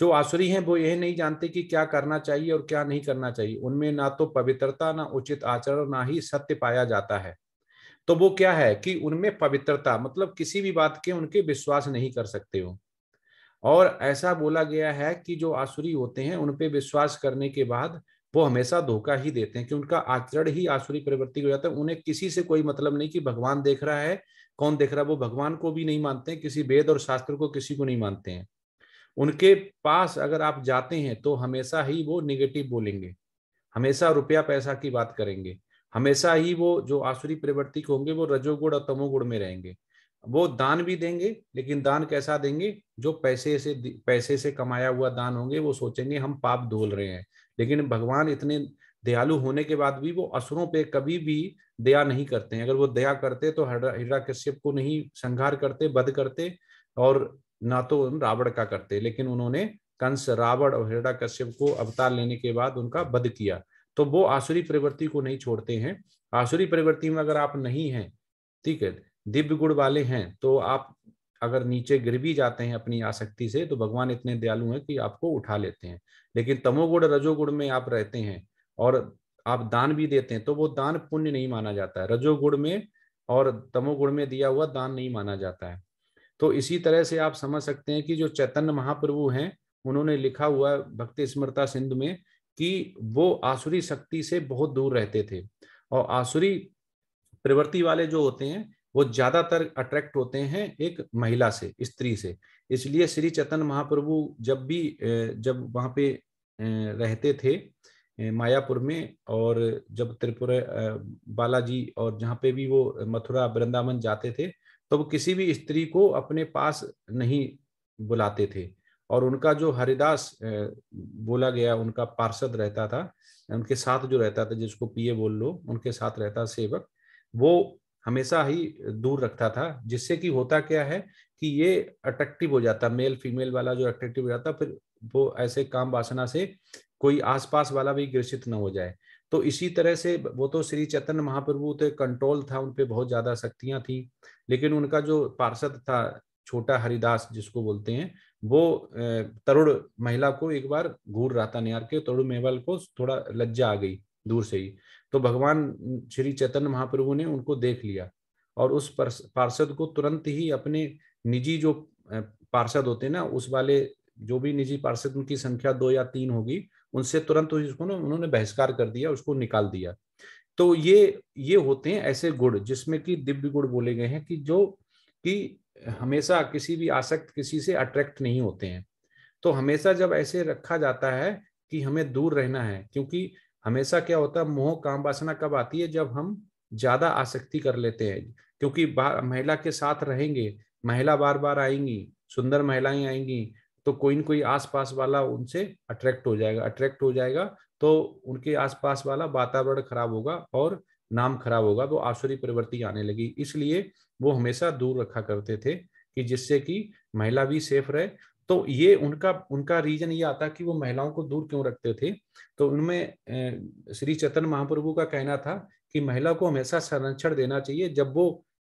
जो आसुरी हैं वो यह नहीं जानते कि क्या करना चाहिए और क्या नहीं करना चाहिए उनमें ना तो पवित्रता ना उचित आचरण ना ही सत्य पाया जाता है तो वो क्या है कि उनमें पवित्रता मतलब किसी भी बात के उनके विश्वास नहीं कर सकते हो और ऐसा बोला गया है कि जो आसुरी होते हैं उनपे विश्वास करने के बाद वो हमेशा धोखा ही देते हैं कि उनका आचरण ही आसुरी प्रवृत्ति हो जाता है उन्हें किसी से कोई मतलब नहीं कि भगवान देख रहा है कौन देख रहा है वो भगवान को भी नहीं मानते किसी वेद और शास्त्र को किसी को नहीं मानते हैं उनके पास अगर आप जाते हैं तो हमेशा ही वो निगेटिव बोलेंगे हमेशा रुपया पैसा की बात करेंगे हमेशा ही वो जो आसुरी प्रवृत्ति होंगे वो रजोगुण और तमोगुण में रहेंगे वो दान भी देंगे लेकिन दान कैसा देंगे जो पैसे से पैसे से कमाया हुआ दान होंगे वो सोचेंगे हम पाप धोल रहे हैं लेकिन भगवान इतने दयालु होने के बाद भी वो असुरों पे कभी भी दया नहीं करते हैं अगर वो दया करते तो हिरा कश्यप को नहीं संघार करते बध करते और ना तो रावण का करते लेकिन उन्होंने कंस रावण और हृदय कश्यप को अवतार लेने के बाद उनका वध किया तो वो आसुरी प्रवृत्ति को नहीं छोड़ते हैं आसुरी प्रवृत्ति में अगर आप नहीं हैं ठीक है दिव्य गुण वाले हैं तो आप अगर नीचे गिर भी जाते हैं अपनी आसक्ति से तो भगवान इतने दयालु हैं कि आपको उठा लेते हैं लेकिन तमोगुण रजोगुण में आप रहते हैं और आप दान भी देते हैं तो वो दान पुण्य नहीं माना जाता है रजोगुण में और तमोगुण में दिया हुआ दान नहीं माना जाता है तो इसी तरह से आप समझ सकते हैं कि जो चैतन्य महाप्रभु हैं उन्होंने लिखा हुआ भक्ति स्मृता सिंधु में कि वो आसुरी शक्ति से बहुत दूर रहते थे और आसुरी प्रवृत्ति वाले जो होते हैं वो ज्यादातर अट्रैक्ट होते हैं एक महिला से स्त्री से इसलिए श्री चैतन्य महाप्रभु जब भी जब वहाँ पे रहते थे मायापुर में और जब त्रिपुरा बालाजी और जहाँ पे भी वो मथुरा वृंदावन जाते थे तो वो किसी भी स्त्री को अपने पास नहीं बुलाते थे और उनका जो हरिदास बोला गया उनका पार्षद रहता था उनके साथ जो रहता था जिसको पिए बोल लो उनके साथ रहता सेवक वो हमेशा ही दूर रखता था जिससे कि होता क्या है कि ये अट्रैक्टिव हो जाता मेल फीमेल वाला जो अट्रैक्टिव हो जाता फिर वो ऐसे काम वासना से कोई आसपास वाला भी ग्रसित न हो जाए तो इसी तरह से वो तो श्री चैतन्य महाप्रभु तो कंट्रोल था उन पे बहुत ज्यादा शक्तियां थी लेकिन उनका जो पार्षद था छोटा हरिदास जिसको बोलते हैं वो तरुण महिला को एक बार घूर रहा निहार के तरुण मेवल को थोड़ा लज्जा आ गई दूर से ही तो भगवान श्री चैतन्य महाप्रभु ने उनको देख लिया और उस पार्षद को तुरंत ही अपने निजी जो पार्षद होते हैं ना उस वाले जो भी निजी पार्षद उनकी संख्या दो या तीन होगी उनसे तुरंत उसको ना उन्होंने बहिष्कार कर दिया उसको निकाल दिया तो ये ये होते हैं ऐसे गुण जिसमें कि दिव्य गुण बोले गए हैं कि जो कि हमेशा किसी भी आसक्त किसी से अट्रैक्ट नहीं होते हैं तो हमेशा जब ऐसे रखा जाता है कि हमें दूर रहना है क्योंकि हमेशा क्या होता है मोह काम वासना कब आती है जब हम ज्यादा आसक्ति कर लेते हैं क्योंकि महिला के साथ रहेंगे महिला बार बार आएंगी सुंदर महिलाएं आएंगी तो कोई ना कोई आसपास वाला उनसे अट्रैक्ट हो जाएगा अट्रैक्ट हो जाएगा तो उनके आसपास वाला वातावरण खराब होगा और नाम खराब होगा तो आसुरी प्रवृत्ति आने लगी इसलिए वो हमेशा दूर रखा करते थे कि जिससे कि महिला भी सेफ रहे तो ये उनका उनका रीजन ये आता कि वो महिलाओं को दूर क्यों रखते थे तो उनमें श्री चतन महाप्रभु का कहना था कि महिला को हमेशा संरक्षण देना चाहिए जब वो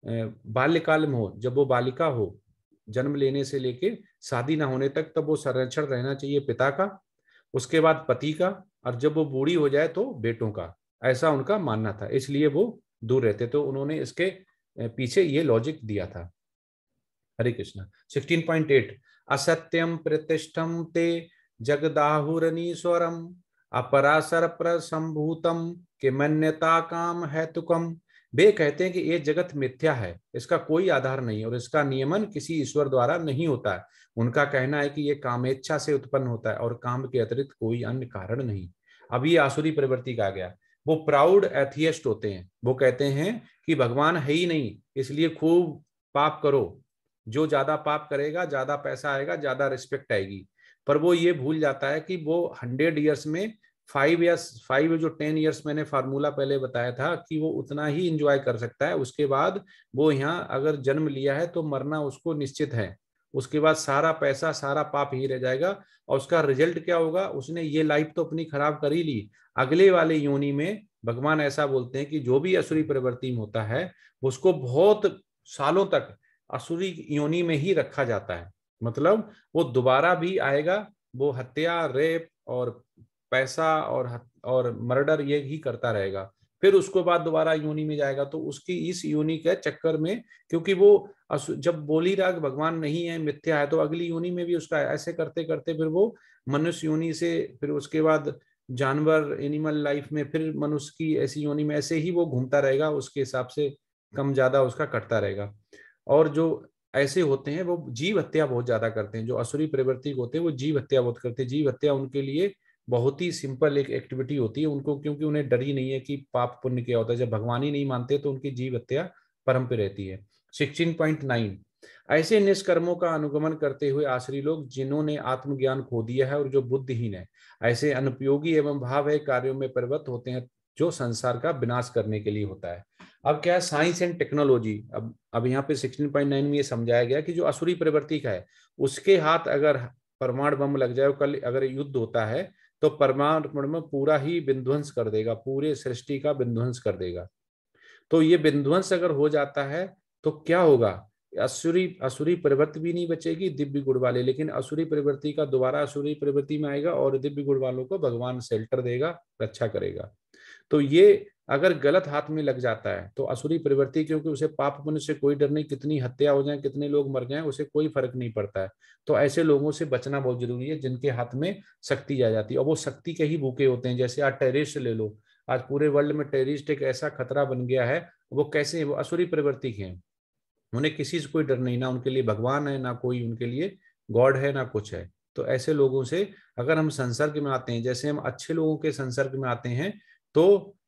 बाल्यकाल में हो जब वो बालिका हो जन्म लेने से लेके शादी ना होने तक तब वो संरक्षण रहना चाहिए पिता का उसके बाद पति का और जब वो बूढ़ी हो जाए तो बेटों का ऐसा उनका मानना था इसलिए वो दूर रहते तो उन्होंने इसके पीछे ये लॉजिक दिया था हरे कृष्णा एट असत्यम प्रतिष्ठम ते जगदाहुरनीश्वरम अपरासर प्रसंभूतम के मन्यता काम है तुकम वे कहते हैं कि ये जगत मिथ्या है इसका कोई आधार नहीं और इसका नियमन किसी ईश्वर द्वारा नहीं होता है उनका कहना है कि ये कामेच्छा से उत्पन्न होता है और काम के अतिरिक्त कोई अन्य कारण नहीं अब ये आसुरी प्रवृत्ति का गया वो प्राउड एथियस्ट होते हैं वो कहते हैं कि भगवान है ही नहीं इसलिए खूब पाप करो जो ज्यादा पाप करेगा ज्यादा पैसा आएगा ज्यादा रिस्पेक्ट आएगी पर वो ये भूल जाता है कि वो हंड्रेड ईयर्स में फाइव ईयर्स फाइव जो टेन ईयर्स मैंने फार्मूला पहले बताया था कि वो उतना ही इंजॉय कर सकता है उसके बाद वो यहाँ अगर जन्म लिया है तो मरना उसको निश्चित है उसके बाद सारा पैसा सारा पाप ही रह जाएगा और उसका रिजल्ट क्या होगा उसने ये लाइफ तो अपनी खराब कर ही ली अगले वाले योनि में भगवान ऐसा बोलते हैं कि जो भी असुरी प्रवृत्ति होता है उसको बहुत सालों तक असुरी योनि में ही रखा जाता है मतलब वो दोबारा भी आएगा वो हत्या रेप और पैसा और और मर्डर ये ही करता रहेगा फिर उसके बाद दोबारा योनि में जाएगा तो उसकी इस योनि के चक्कर में क्योंकि वो जब बोली कि भगवान नहीं है मिथ्या है तो अगली योनि में भी उसका ऐसे करते करते फिर वो मनुष्य योनि से फिर उसके बाद जानवर एनिमल लाइफ में फिर मनुष्य की ऐसी योनि में ऐसे ही वो घूमता रहेगा उसके हिसाब से कम ज्यादा उसका कटता रहेगा और जो ऐसे होते हैं वो जीव हत्या बहुत ज्यादा करते हैं जो असुरी प्रवृत्ति होते हैं वो जीव हत्या बहुत करते हैं जीव हत्या उनके लिए बहुत ही सिंपल एक एक्टिविटी होती है उनको क्योंकि उन्हें डर ही नहीं है कि पाप पुण्य क्या होता है जब भगवान ही नहीं मानते तो उनकी जीव हत्या परम पे रहती है सिक्सटीन पॉइंट नाइन ऐसे निष्कर्मों का अनुगमन करते हुए आश्री लोग जिन्होंने आत्मज्ञान खो दिया है और जो बुद्धहीन है ऐसे अनुपयोगी एवं भाव है कार्यों में परिवर्त होते हैं जो संसार का विनाश करने के लिए होता है अब क्या है साइंस एंड टेक्नोलॉजी अब अब यहाँ पे 16.9 में ये समझाया गया कि जो असुरी प्रवृत्ति का है उसके हाथ अगर परमाणु बम लग जाए कल अगर युद्ध होता है तो परमात्मण में पूरा ही विध्वंस कर देगा पूरे सृष्टि का विध्वंस कर देगा तो ये विध्वंस अगर हो जाता है तो क्या होगा असुरी असुरी प्रवृत्ति भी नहीं बचेगी दिव्य गुण वाले लेकिन असुरी प्रवृत्ति का दोबारा असुरी प्रवृत्ति में आएगा और दिव्य गुण वालों को भगवान सेल्टर देगा रक्षा करेगा तो ये अगर गलत हाथ में लग जाता है तो असुरी प्रवृत्ति क्योंकि उसे पाप पुण्य से कोई डर नहीं कितनी हत्या हो जाए कितने लोग मर जाए उसे कोई फर्क नहीं पड़ता है तो ऐसे लोगों से बचना बहुत जरूरी है जिनके हाथ में शक्ति जा जाती है और वो शक्ति के ही भूखे होते हैं जैसे आज टेरिस्ट ले लो आज पूरे वर्ल्ड में टेरिस्ट एक ऐसा खतरा बन गया है वो कैसे वो असुरी प्रवृत्ति के हैं उन्हें किसी से कोई डर नहीं ना उनके लिए भगवान है ना कोई उनके लिए गॉड है ना कुछ है तो ऐसे लोगों से अगर हम संसर्ग में आते हैं जैसे हम अच्छे लोगों के संसर्ग में आते हैं तो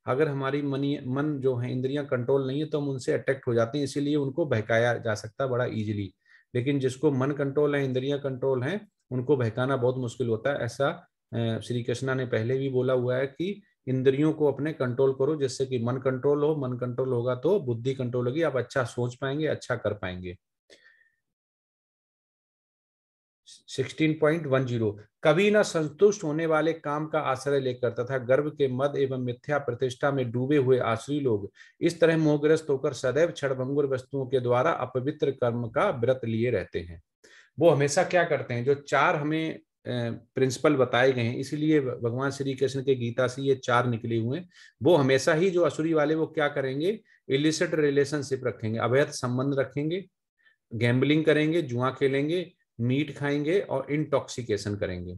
अगर हमारी मनी मन जो है इंद्रियां कंट्रोल नहीं है तो हम उनसे अट्रैक्ट हो जाते हैं इसीलिए उनको बहकाया जा सकता है बड़ा इजिली लेकिन जिसको मन कंट्रोल है इंद्रियां कंट्रोल है उनको बहकाना बहुत मुश्किल होता है ऐसा श्री कृष्णा ने पहले भी बोला हुआ है कि इंद्रियों को अपने कंट्रोल करो जिससे कि मन कंट्रोल हो मन कंट्रोल होगा तो बुद्धि कंट्रोल होगी आप अच्छा सोच पाएंगे अच्छा कर पाएंगे 16.10 कभी ना संतुष्ट होने वाले काम का आश्रय लेकर तथा गर्व के मद एवं मिथ्या प्रतिष्ठा में डूबे हुए आश्री लोग इस तरह मोहग्रस्त होकर सदैव क्षणभंगुर वस्तुओं के द्वारा अपवित्र कर्म का व्रत लिए रहते हैं वो हमेशा क्या करते हैं जो चार हमें प्रिंसिपल बताए गए हैं इसीलिए भगवान श्री कृष्ण के गीता से ये चार निकले हुए हैं वो हमेशा ही जो असुरी वाले वो क्या करेंगे इलिसिट रिलेशनशिप रखेंगे अवैध संबंध रखेंगे गैम्बलिंग करेंगे जुआ खेलेंगे मीट खाएंगे और इंटॉक्सिकेशन करेंगे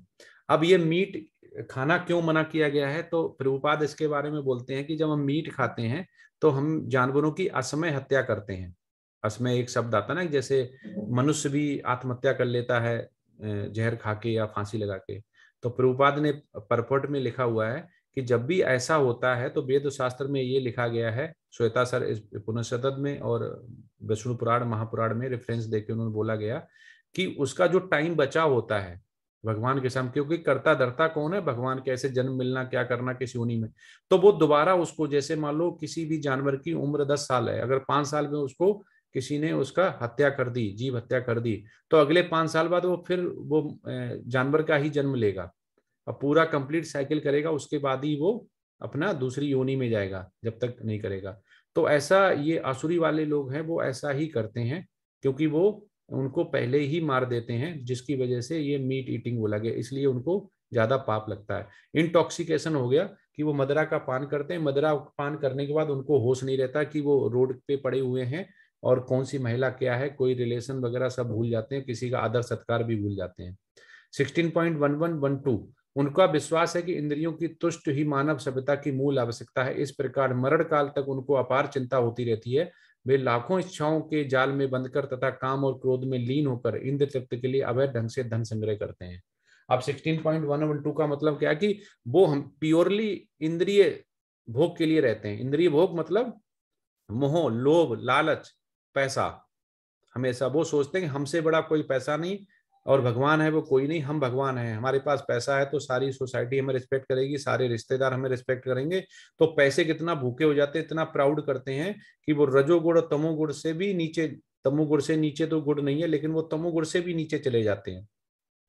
अब ये मीट खाना क्यों मना किया गया है तो प्रभुपाद इसके बारे में बोलते हैं कि जब हम मीट खाते हैं तो हम जानवरों की असमय हत्या करते हैं असमय एक शब्द आता ना जैसे मनुष्य भी आत्महत्या कर लेता है जहर खा के या फांसी लगा के तो प्रभुपाद ने परपट में लिखा हुआ है कि जब भी ऐसा होता है तो वेद शास्त्र में ये लिखा गया है श्वेता सर पुनः में और विष्णु पुराण महापुराण में रेफरेंस देके उन्होंने बोला गया कि उसका जो टाइम बचा होता है भगवान के सामने क्योंकि करता धरता कौन है भगवान कैसे जन्म मिलना क्या करना किसी उन्हीं में तो वो दोबारा उसको जैसे मान लो किसी भी जानवर की उम्र दस साल है अगर पांच साल में उसको किसी ने उसका हत्या कर दी जीव हत्या कर दी तो अगले पांच साल बाद वो फिर वो जानवर का ही जन्म लेगा और पूरा कंप्लीट साइकिल करेगा उसके बाद ही वो अपना दूसरी योनि में जाएगा जब तक नहीं करेगा तो ऐसा ये आसुरी वाले लोग हैं वो ऐसा ही करते हैं क्योंकि वो उनको पहले ही मार देते हैं जिसकी वजह से ये मीट ईटिंग बोला गया इसलिए उनको ज्यादा पाप लगता है इंटॉक्सिकेशन हो गया कि वो मदरा का पान करते हैं मदरा पान करने के बाद उनको होश नहीं रहता कि वो रोड पे पड़े हुए हैं और कौन सी महिला क्या है कोई रिलेशन वगैरह सब भूल जाते हैं किसी का आदर सत्कार भी भूल जाते हैं sixteen point one one one two उनका विश्वास है कि इंद्रियों की तुष्ट ही मानव सभ्यता की मूल आवश्यकता है इस प्रकार मरण काल तक उनको अपार चिंता होती रहती है वे लाखों इच्छाओं के जाल में बंधकर तथा काम और क्रोध में लीन होकर इंद्र तृप्त के लिए अवैध ढंग से धन संग्रह करते हैं अब 16.112 का मतलब क्या कि वो हम प्योरली इंद्रिय भोग के लिए रहते हैं इंद्रिय भोग मतलब मोह लोभ लालच पैसा हमेशा वो सोचते हैं कि हमसे बड़ा कोई पैसा नहीं और भगवान है वो कोई नहीं हम भगवान हैं हमारे पास पैसा है तो सारी सोसाइटी हमें रिस्पेक्ट करेगी सारे रिश्तेदार हमें रिस्पेक्ट करेंगे तो पैसे कितना भूखे हो जाते इतना प्राउड करते हैं कि वो रजोगुण और तमोगुण से भी नीचे तमोगुण से नीचे तो गुण नहीं है लेकिन वो तमोगुण से भी नीचे चले जाते हैं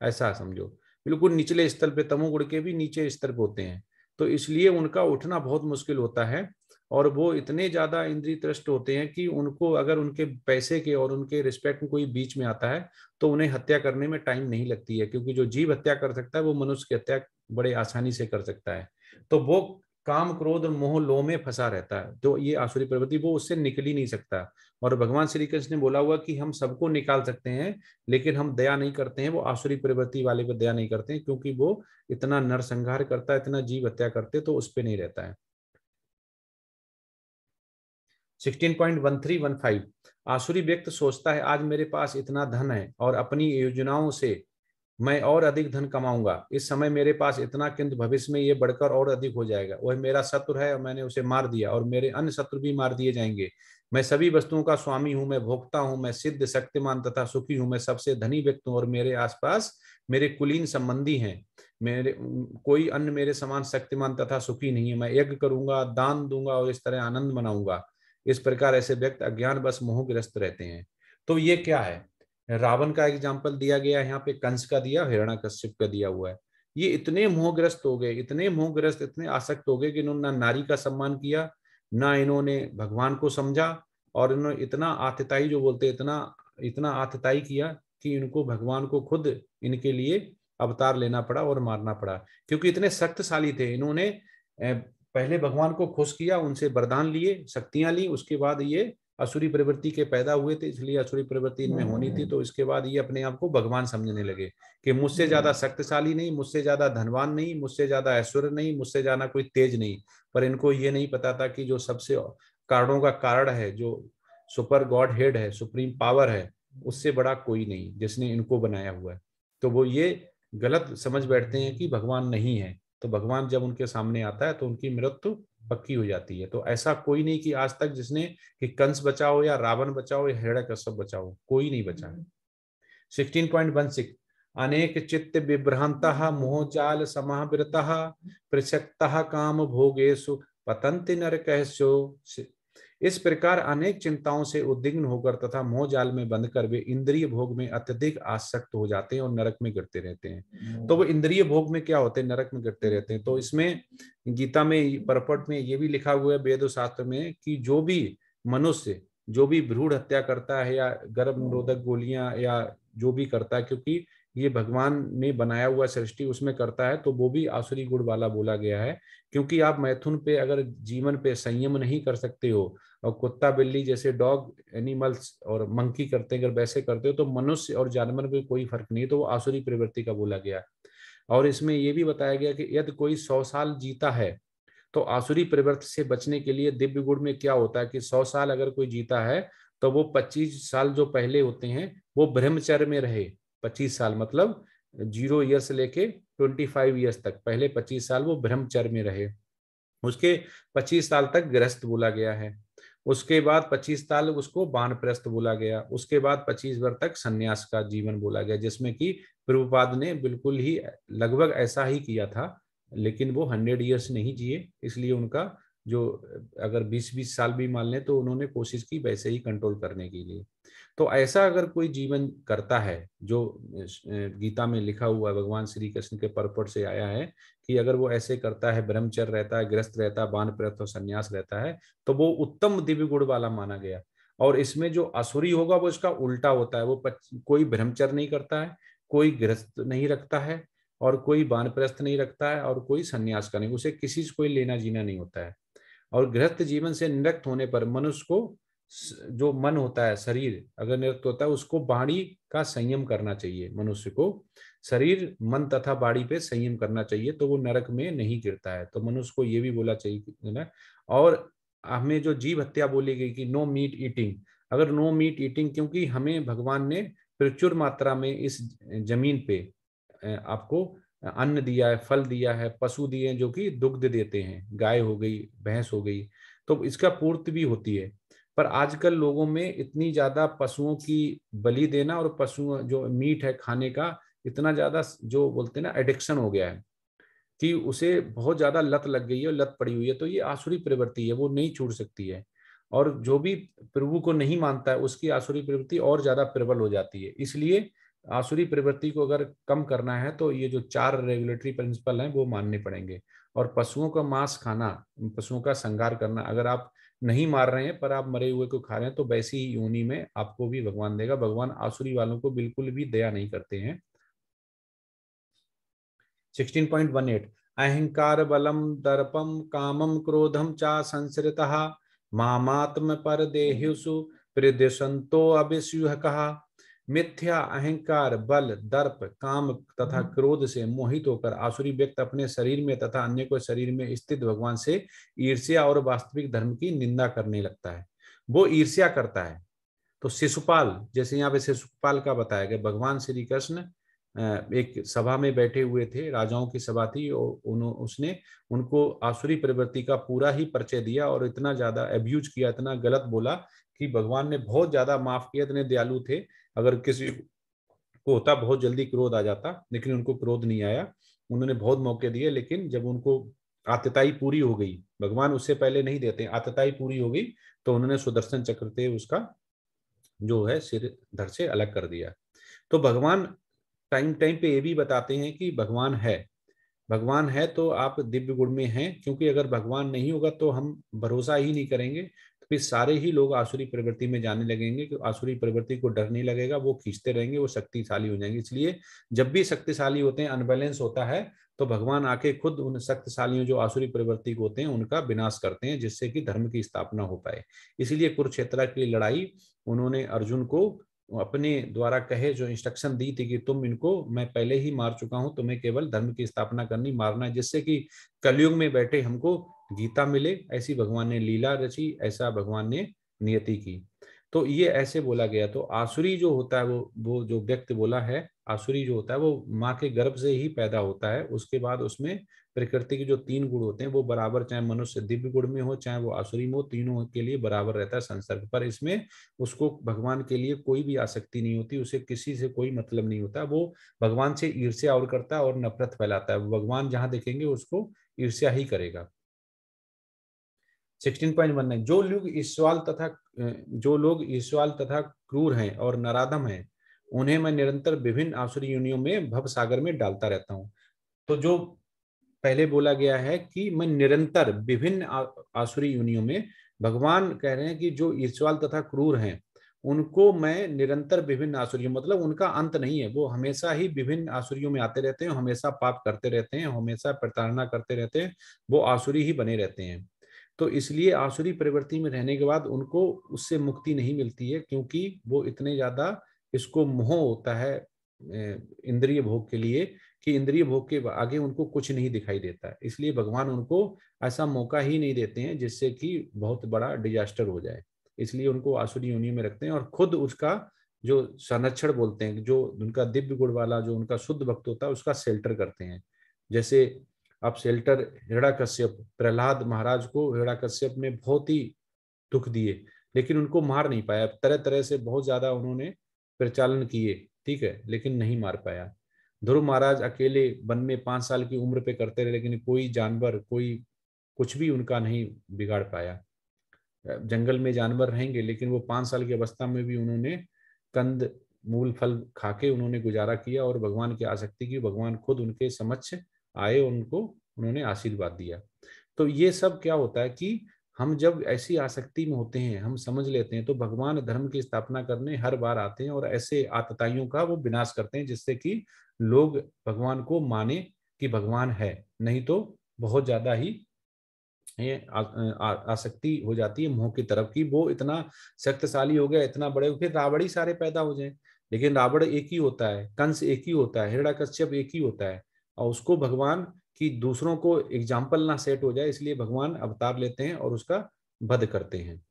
ऐसा समझो बिल्कुल निचले स्तर पे तमोगुण के भी नीचे स्तर पे होते हैं तो इसलिए उनका उठना बहुत मुश्किल होता है और वो इतने ज़्यादा इंद्री त्रष्ट होते हैं कि उनको अगर उनके पैसे के और उनके रिस्पेक्ट में कोई बीच में आता है तो उन्हें हत्या करने में टाइम नहीं लगती है क्योंकि जो जीव हत्या कर सकता है वो मनुष्य की हत्या बड़े आसानी से कर सकता है तो वो काम क्रोध और मोह लो में फंसा रहता है तो ये आसुरी प्रवृत्ति वो उससे निकल ही नहीं सकता और भगवान श्री कृष्ण ने बोला हुआ कि हम सबको निकाल सकते हैं लेकिन हम दया नहीं करते हैं वो आसुरी प्रवृत्ति वाले पर दया नहीं करते हैं क्योंकि वो इतना नरसंहार करता है इतना जीव हत्या करते तो उस पर नहीं रहता है 16.1315 आसुरी व्यक्त सोचता है आज मेरे पास इतना धन है और अपनी योजनाओं से मैं और अधिक धन कमाऊंगा इस समय मेरे पास इतना किंतु भविष्य में ये बढ़कर और अधिक हो जाएगा वह मेरा शत्रु है और मैंने उसे मार दिया और मेरे अन्य शत्रु भी मार दिए जाएंगे मैं सभी वस्तुओं का स्वामी हूं मैं भोगता हूं मैं सिद्ध शक्तिमान तथा सुखी हूं मैं सबसे धनी व्यक्ति हूं और मेरे आसपास मेरे कुलीन संबंधी हैं मेरे कोई अन्य मेरे समान शक्तिमान तथा सुखी नहीं है मैं यज्ञ करूंगा दान दूंगा और इस तरह आनंद मनाऊंगा इस प्रकार ऐसे व्यक्ति अज्ञान बस मोहग्रस्त रहते हैं तो ये क्या है रावण का एग्जाम्पल दिया गया है यहाँ पे कंस का दिया हिरणा कश्यप का दिया हुआ है ये इतने मोहग्रस्त हो गए इतने मोहग्रस्त इतने आसक्त हो गए कि इन्होंने ना नारी का सम्मान किया ना इन्होंने भगवान को समझा और इन्होंने इतना आतताई जो बोलते इतना इतना आतताई किया कि इनको भगवान को खुद इनके लिए अवतार लेना पड़ा और मारना पड़ा क्योंकि इतने शक्तशाली थे इन्होंने पहले भगवान को खुश किया उनसे वरदान लिए शक्तियां ली उसके बाद ये असुरी प्रवृत्ति के पैदा हुए थे इसलिए असुरी प्रवृत्ति इनमें होनी थी तो इसके बाद ये अपने आप को भगवान समझने लगे कि मुझसे ज्यादा हम्म। शक्तिशाली नहीं मुझसे ज्यादा धनवान नहीं मुझसे ज्यादा ऐश्वर्य नहीं मुझसे ज्यादा कोई तेज नहीं पर इनको ये नहीं पता था कि जो सबसे कारणों का कारण है जो सुपर गॉड हेड है सुप्रीम पावर है उससे बड़ा कोई नहीं जिसने इनको बनाया हुआ है तो वो ये गलत समझ बैठते हैं कि भगवान नहीं है तो भगवान जब उनके सामने आता है तो उनकी मृत्यु पक्की हो जाती है तो ऐसा कोई नहीं कि आज तक जिसने कि कंस बचाओ या रावण बचाओ या हृदय कश्यप बचाओ कोई नहीं बचा है हम्म। सिक्सटीन पॉइंट वन सिक्स अनेक चित्त विभ्रांता हम्म। मोहजाल समावृता पृथकता काम भोगेशु पतंति कहो इस प्रकार अनेक चिंताओं से उद्विग्न होकर तथा मोहजाल में बंद कर वे इंद्रिय भोग में अत्यधिक आसक्त हो जाते हैं और नरक में गिरते रहते हैं हम्म। तो वो इंद्रिय भोग में क्या होते हैं नरक में गिरते रहते हैं तो इसमें गीता में परपट में ये भी लिखा हुआ है वेद शास्त्र में कि जो भी मनुष्य जो भी भ्रूण हत्या करता है या गर्भ हम्म। निरोधक गोलियां या जो भी करता है क्योंकि ये भगवान ने बनाया हुआ सृष्टि उसमें करता है तो वो भी आसुरी गुण वाला बोला गया है क्योंकि आप मैथुन पे अगर जीवन पे संयम नहीं कर सकते हो और कुत्ता बिल्ली जैसे डॉग एनिमल्स और मंकी करते हैं अगर वैसे करते हो तो मनुष्य और जानवर में कोई फर्क नहीं तो वो आसुरी प्रवृत्ति का बोला गया और इसमें यह भी बताया गया कि यदि कोई सौ साल जीता है तो आसुरी प्रवृत्ति से बचने के लिए दिव्य गुण में क्या होता है कि सौ साल अगर कोई जीता है तो वो पच्चीस साल जो पहले होते हैं वो ब्रह्मचर्य में रहे पच्चीस साल मतलब जीरो ईयर्स लेके ट्वेंटी फाइव ईयर्स तक पहले पच्चीस साल वो ब्रह्मचर्य में रहे उसके पच्चीस साल तक ग्रस्त बोला गया है उसके बाद 25 साल उसको बानप्रस्थ बोला गया उसके बाद 25 वर्ष तक संन्यास का जीवन बोला गया जिसमें कि प्रभुपाद ने बिल्कुल ही लगभग ऐसा ही किया था लेकिन वो हंड्रेड ईयर्स नहीं जिए इसलिए उनका जो अगर बीस बीस साल भी मान लें तो उन्होंने कोशिश की वैसे ही कंट्रोल करने के लिए तो ऐसा अगर कोई जीवन करता है जो गीता में लिखा हुआ है भगवान श्री कृष्ण के परपट से आया है कि अगर वो ऐसे करता है ब्रह्मचर्य रहता है ग्रस्त रहता है बान प्रथ और संन्यास रहता है तो वो उत्तम दिव्य गुण वाला माना गया और इसमें जो असुरी होगा वो इसका उल्टा होता है वो कोई ब्रह्मचर नहीं करता है कोई ग्रस्त नहीं रखता है और कोई वानप्रस्थ नहीं रखता है और कोई संन्यास का नहीं उसे किसी से कोई लेना जीना नहीं होता है और गृहस्थ जीवन से निरक्त होने पर मनुष्य को जो मन होता है शरीर अगर निरक्त होता है उसको बाणी का संयम करना चाहिए मनुष्य को शरीर मन तथा बाड़ी पे संयम करना चाहिए तो वो नरक में नहीं गिरता है तो मनुष्य को ये भी बोला चाहिए ना और हमें जो जीव हत्या बोली गई कि नो मीट ईटिंग अगर नो मीट ईटिंग क्योंकि हमें भगवान ने प्रचुर मात्रा में इस जमीन पे आपको अन्न दिया है फल दिया है पशु दिए जो कि दुग्ध देते हैं गाय हो गई भैंस हो गई तो इसका पूर्ति भी होती है पर आजकल लोगों में इतनी ज़्यादा पशुओं की बलि देना और पशु जो मीट है खाने का इतना ज़्यादा जो बोलते हैं ना एडिक्शन हो गया है कि उसे बहुत ज़्यादा लत लग गई है लत पड़ी हुई है तो ये आसुरी प्रवृत्ति है वो नहीं छूट सकती है और जो भी प्रभु को नहीं मानता है उसकी आसुरी प्रवृत्ति और ज़्यादा प्रबल हो जाती है इसलिए आसुरी प्रवृत्ति को अगर कम करना है तो ये जो चार रेगुलेटरी प्रिंसिपल हैं वो मानने पड़ेंगे और पशुओं का मांस खाना पशुओं का श्रृंगार करना अगर आप नहीं मार रहे हैं पर आप मरे हुए को खा रहे हैं तो वैसी ही योनि में आपको भी भगवान देगा भगवान आसुरी वालों को बिल्कुल भी दया नहीं करते हैं 16.18 अहंकार बलम दर्पम कामम क्रोधम चा संसा मामात्म पर देहसु प्रदेशंतो अभिस्यूह कहा मिथ्या अहंकार बल दर्प काम तथा हम्म। क्रोध से मोहित होकर आसुरी व्यक्ति अपने शरीर में तथा अन्य को शरीर में स्थित भगवान से ईर्ष्या और वास्तविक धर्म की निंदा करने लगता है वो ईर्ष्या करता है तो शिशुपाल जैसे यहाँ पे शिशुपाल का बताया गया भगवान श्री कृष्ण एक सभा में बैठे हुए थे राजाओं की सभा थी और उसने उनको आसुरी प्रवृत्ति का पूरा ही परिचय दिया और इतना ज्यादा एब्यूज किया इतना गलत बोला कि भगवान ने बहुत ज्यादा माफ किया इतने दयालु थे अगर किसी को होता बहुत जल्दी क्रोध आ जाता लेकिन उनको क्रोध नहीं आया उन्होंने बहुत मौके दिए लेकिन जब उनको आतताई पूरी हो गई भगवान उससे पहले नहीं देते आतताई पूरी हो गई तो उन्होंने सुदर्शन चक्र से उसका जो है सिर धर से अलग कर दिया तो भगवान टाइम टाइम पे ये भी बताते हैं कि भगवान है भगवान है तो आप दिव्य गुण में हैं क्योंकि अगर भगवान नहीं होगा तो हम भरोसा ही नहीं करेंगे फिर सारे ही लोग आसुरी प्रवृत्ति में जाने लगेंगे कि आसुरी प्रवृत्ति को डर नहीं लगेगा वो खींचते रहेंगे वो शक्तिशाली हो जाएंगे इसलिए जब भी शक्तिशाली होते हैं अनबैलेंस होता है तो भगवान आके खुद उन शक्तिशालियों जो आसुरी प्रवृत्ति को होते हैं उनका विनाश करते हैं जिससे कि धर्म की स्थापना हो पाए इसलिए कुरुक्षेत्र की लड़ाई उन्होंने अर्जुन को अपने द्वारा कहे जो इंस्ट्रक्शन दी थी कि तुम इनको मैं पहले ही मार चुका हूं तुम्हें केवल धर्म की स्थापना करनी मारना है जिससे कि कलयुग में बैठे हमको गीता मिले ऐसी भगवान ने लीला रची ऐसा भगवान ने नियति की तो ये ऐसे बोला गया तो आसुरी जो होता है वो वो जो व्यक्ति बोला है आसुरी जो होता है वो माँ के गर्भ से ही पैदा होता है उसके बाद उसमें प्रकृति के जो तीन गुण होते हैं वो बराबर चाहे मनुष्य दिव्य गुण में हो चाहे वो आसुरी में हो तीनों के लिए बराबर रहता है संसर्ग पर इसमें उसको भगवान के लिए कोई भी आसक्ति नहीं होती उसे किसी से कोई मतलब नहीं होता वो भगवान से ईर्ष्या और करता है और नफरत फैलाता है भगवान जहाँ देखेंगे उसको ईर्ष्या ही करेगा 16.19 जो लोग ईश्वाल तथा जो लोग ईश्वाल तथा क्रूर हैं और नराधम हैं उन्हें मैं निरंतर विभिन्न आसुरी योनियों में भव सागर में डालता रहता हूँ तो जो पहले बोला गया है कि मैं निरंतर विभिन्न आसुरी योनियों में भगवान कह रहे हैं कि जो ईश्वाल तथा क्रूर हैं उनको मैं निरंतर विभिन्न आसुरियों मतलब उनका अंत नहीं है वो हमेशा ही विभिन्न आसुरियों में आते रहते हैं हमेशा पाप करते रहते हैं हमेशा प्रताड़ना करते रहते हैं वो आसुरी ही बने रहते हैं तो इसलिए आसुरी प्रवृत्ति में रहने के बाद उनको उससे मुक्ति नहीं मिलती है क्योंकि वो इतने ज्यादा इसको मोह होता है इंद्रिय भोग के लिए कि इंद्रिय भोग के आगे उनको कुछ नहीं दिखाई देता इसलिए भगवान उनको ऐसा मौका ही नहीं देते हैं जिससे कि बहुत बड़ा डिजास्टर हो जाए इसलिए उनको आसुरी योनि में रखते हैं और खुद उसका जो संरक्षण बोलते हैं जो उनका दिव्य गुण वाला जो उनका शुद्ध भक्त होता है उसका सेल्टर करते हैं जैसे अब शेल्टर कश्यप प्रहलाद महाराज को कश्यप ने बहुत ही दुख दिए लेकिन उनको मार नहीं पाया तरह तरह से बहुत ज्यादा उन्होंने प्रचालन किए ठीक है लेकिन नहीं मार पाया ध्रुव महाराज अकेले वन में पांच साल की उम्र पे करते रहे लेकिन कोई जानवर कोई कुछ भी उनका नहीं बिगाड़ पाया जंगल में जानवर रहेंगे लेकिन वो पांच साल की अवस्था में भी उन्होंने कंद मूल फल खाके उन्होंने गुजारा किया और भगवान की आसक्ति की भगवान खुद उनके समक्ष आए उनको उन्होंने आशीर्वाद दिया तो ये सब क्या होता है कि हम जब ऐसी आसक्ति में होते हैं हम समझ लेते हैं तो भगवान धर्म की स्थापना करने हर बार आते हैं और ऐसे आतताइयों का वो विनाश करते हैं जिससे कि लोग भगवान को माने कि भगवान है नहीं तो बहुत ज्यादा ही ये आसक्ति हो जाती है मोह की तरफ की वो इतना शक्तिशाली हो गया इतना बड़े फिर रावण ही सारे पैदा हो जाए लेकिन रावण एक ही होता है कंस एक ही होता है कश्यप एक ही होता है और उसको भगवान की दूसरों को एग्जाम्पल ना सेट हो जाए इसलिए भगवान अवतार लेते हैं और उसका वध करते हैं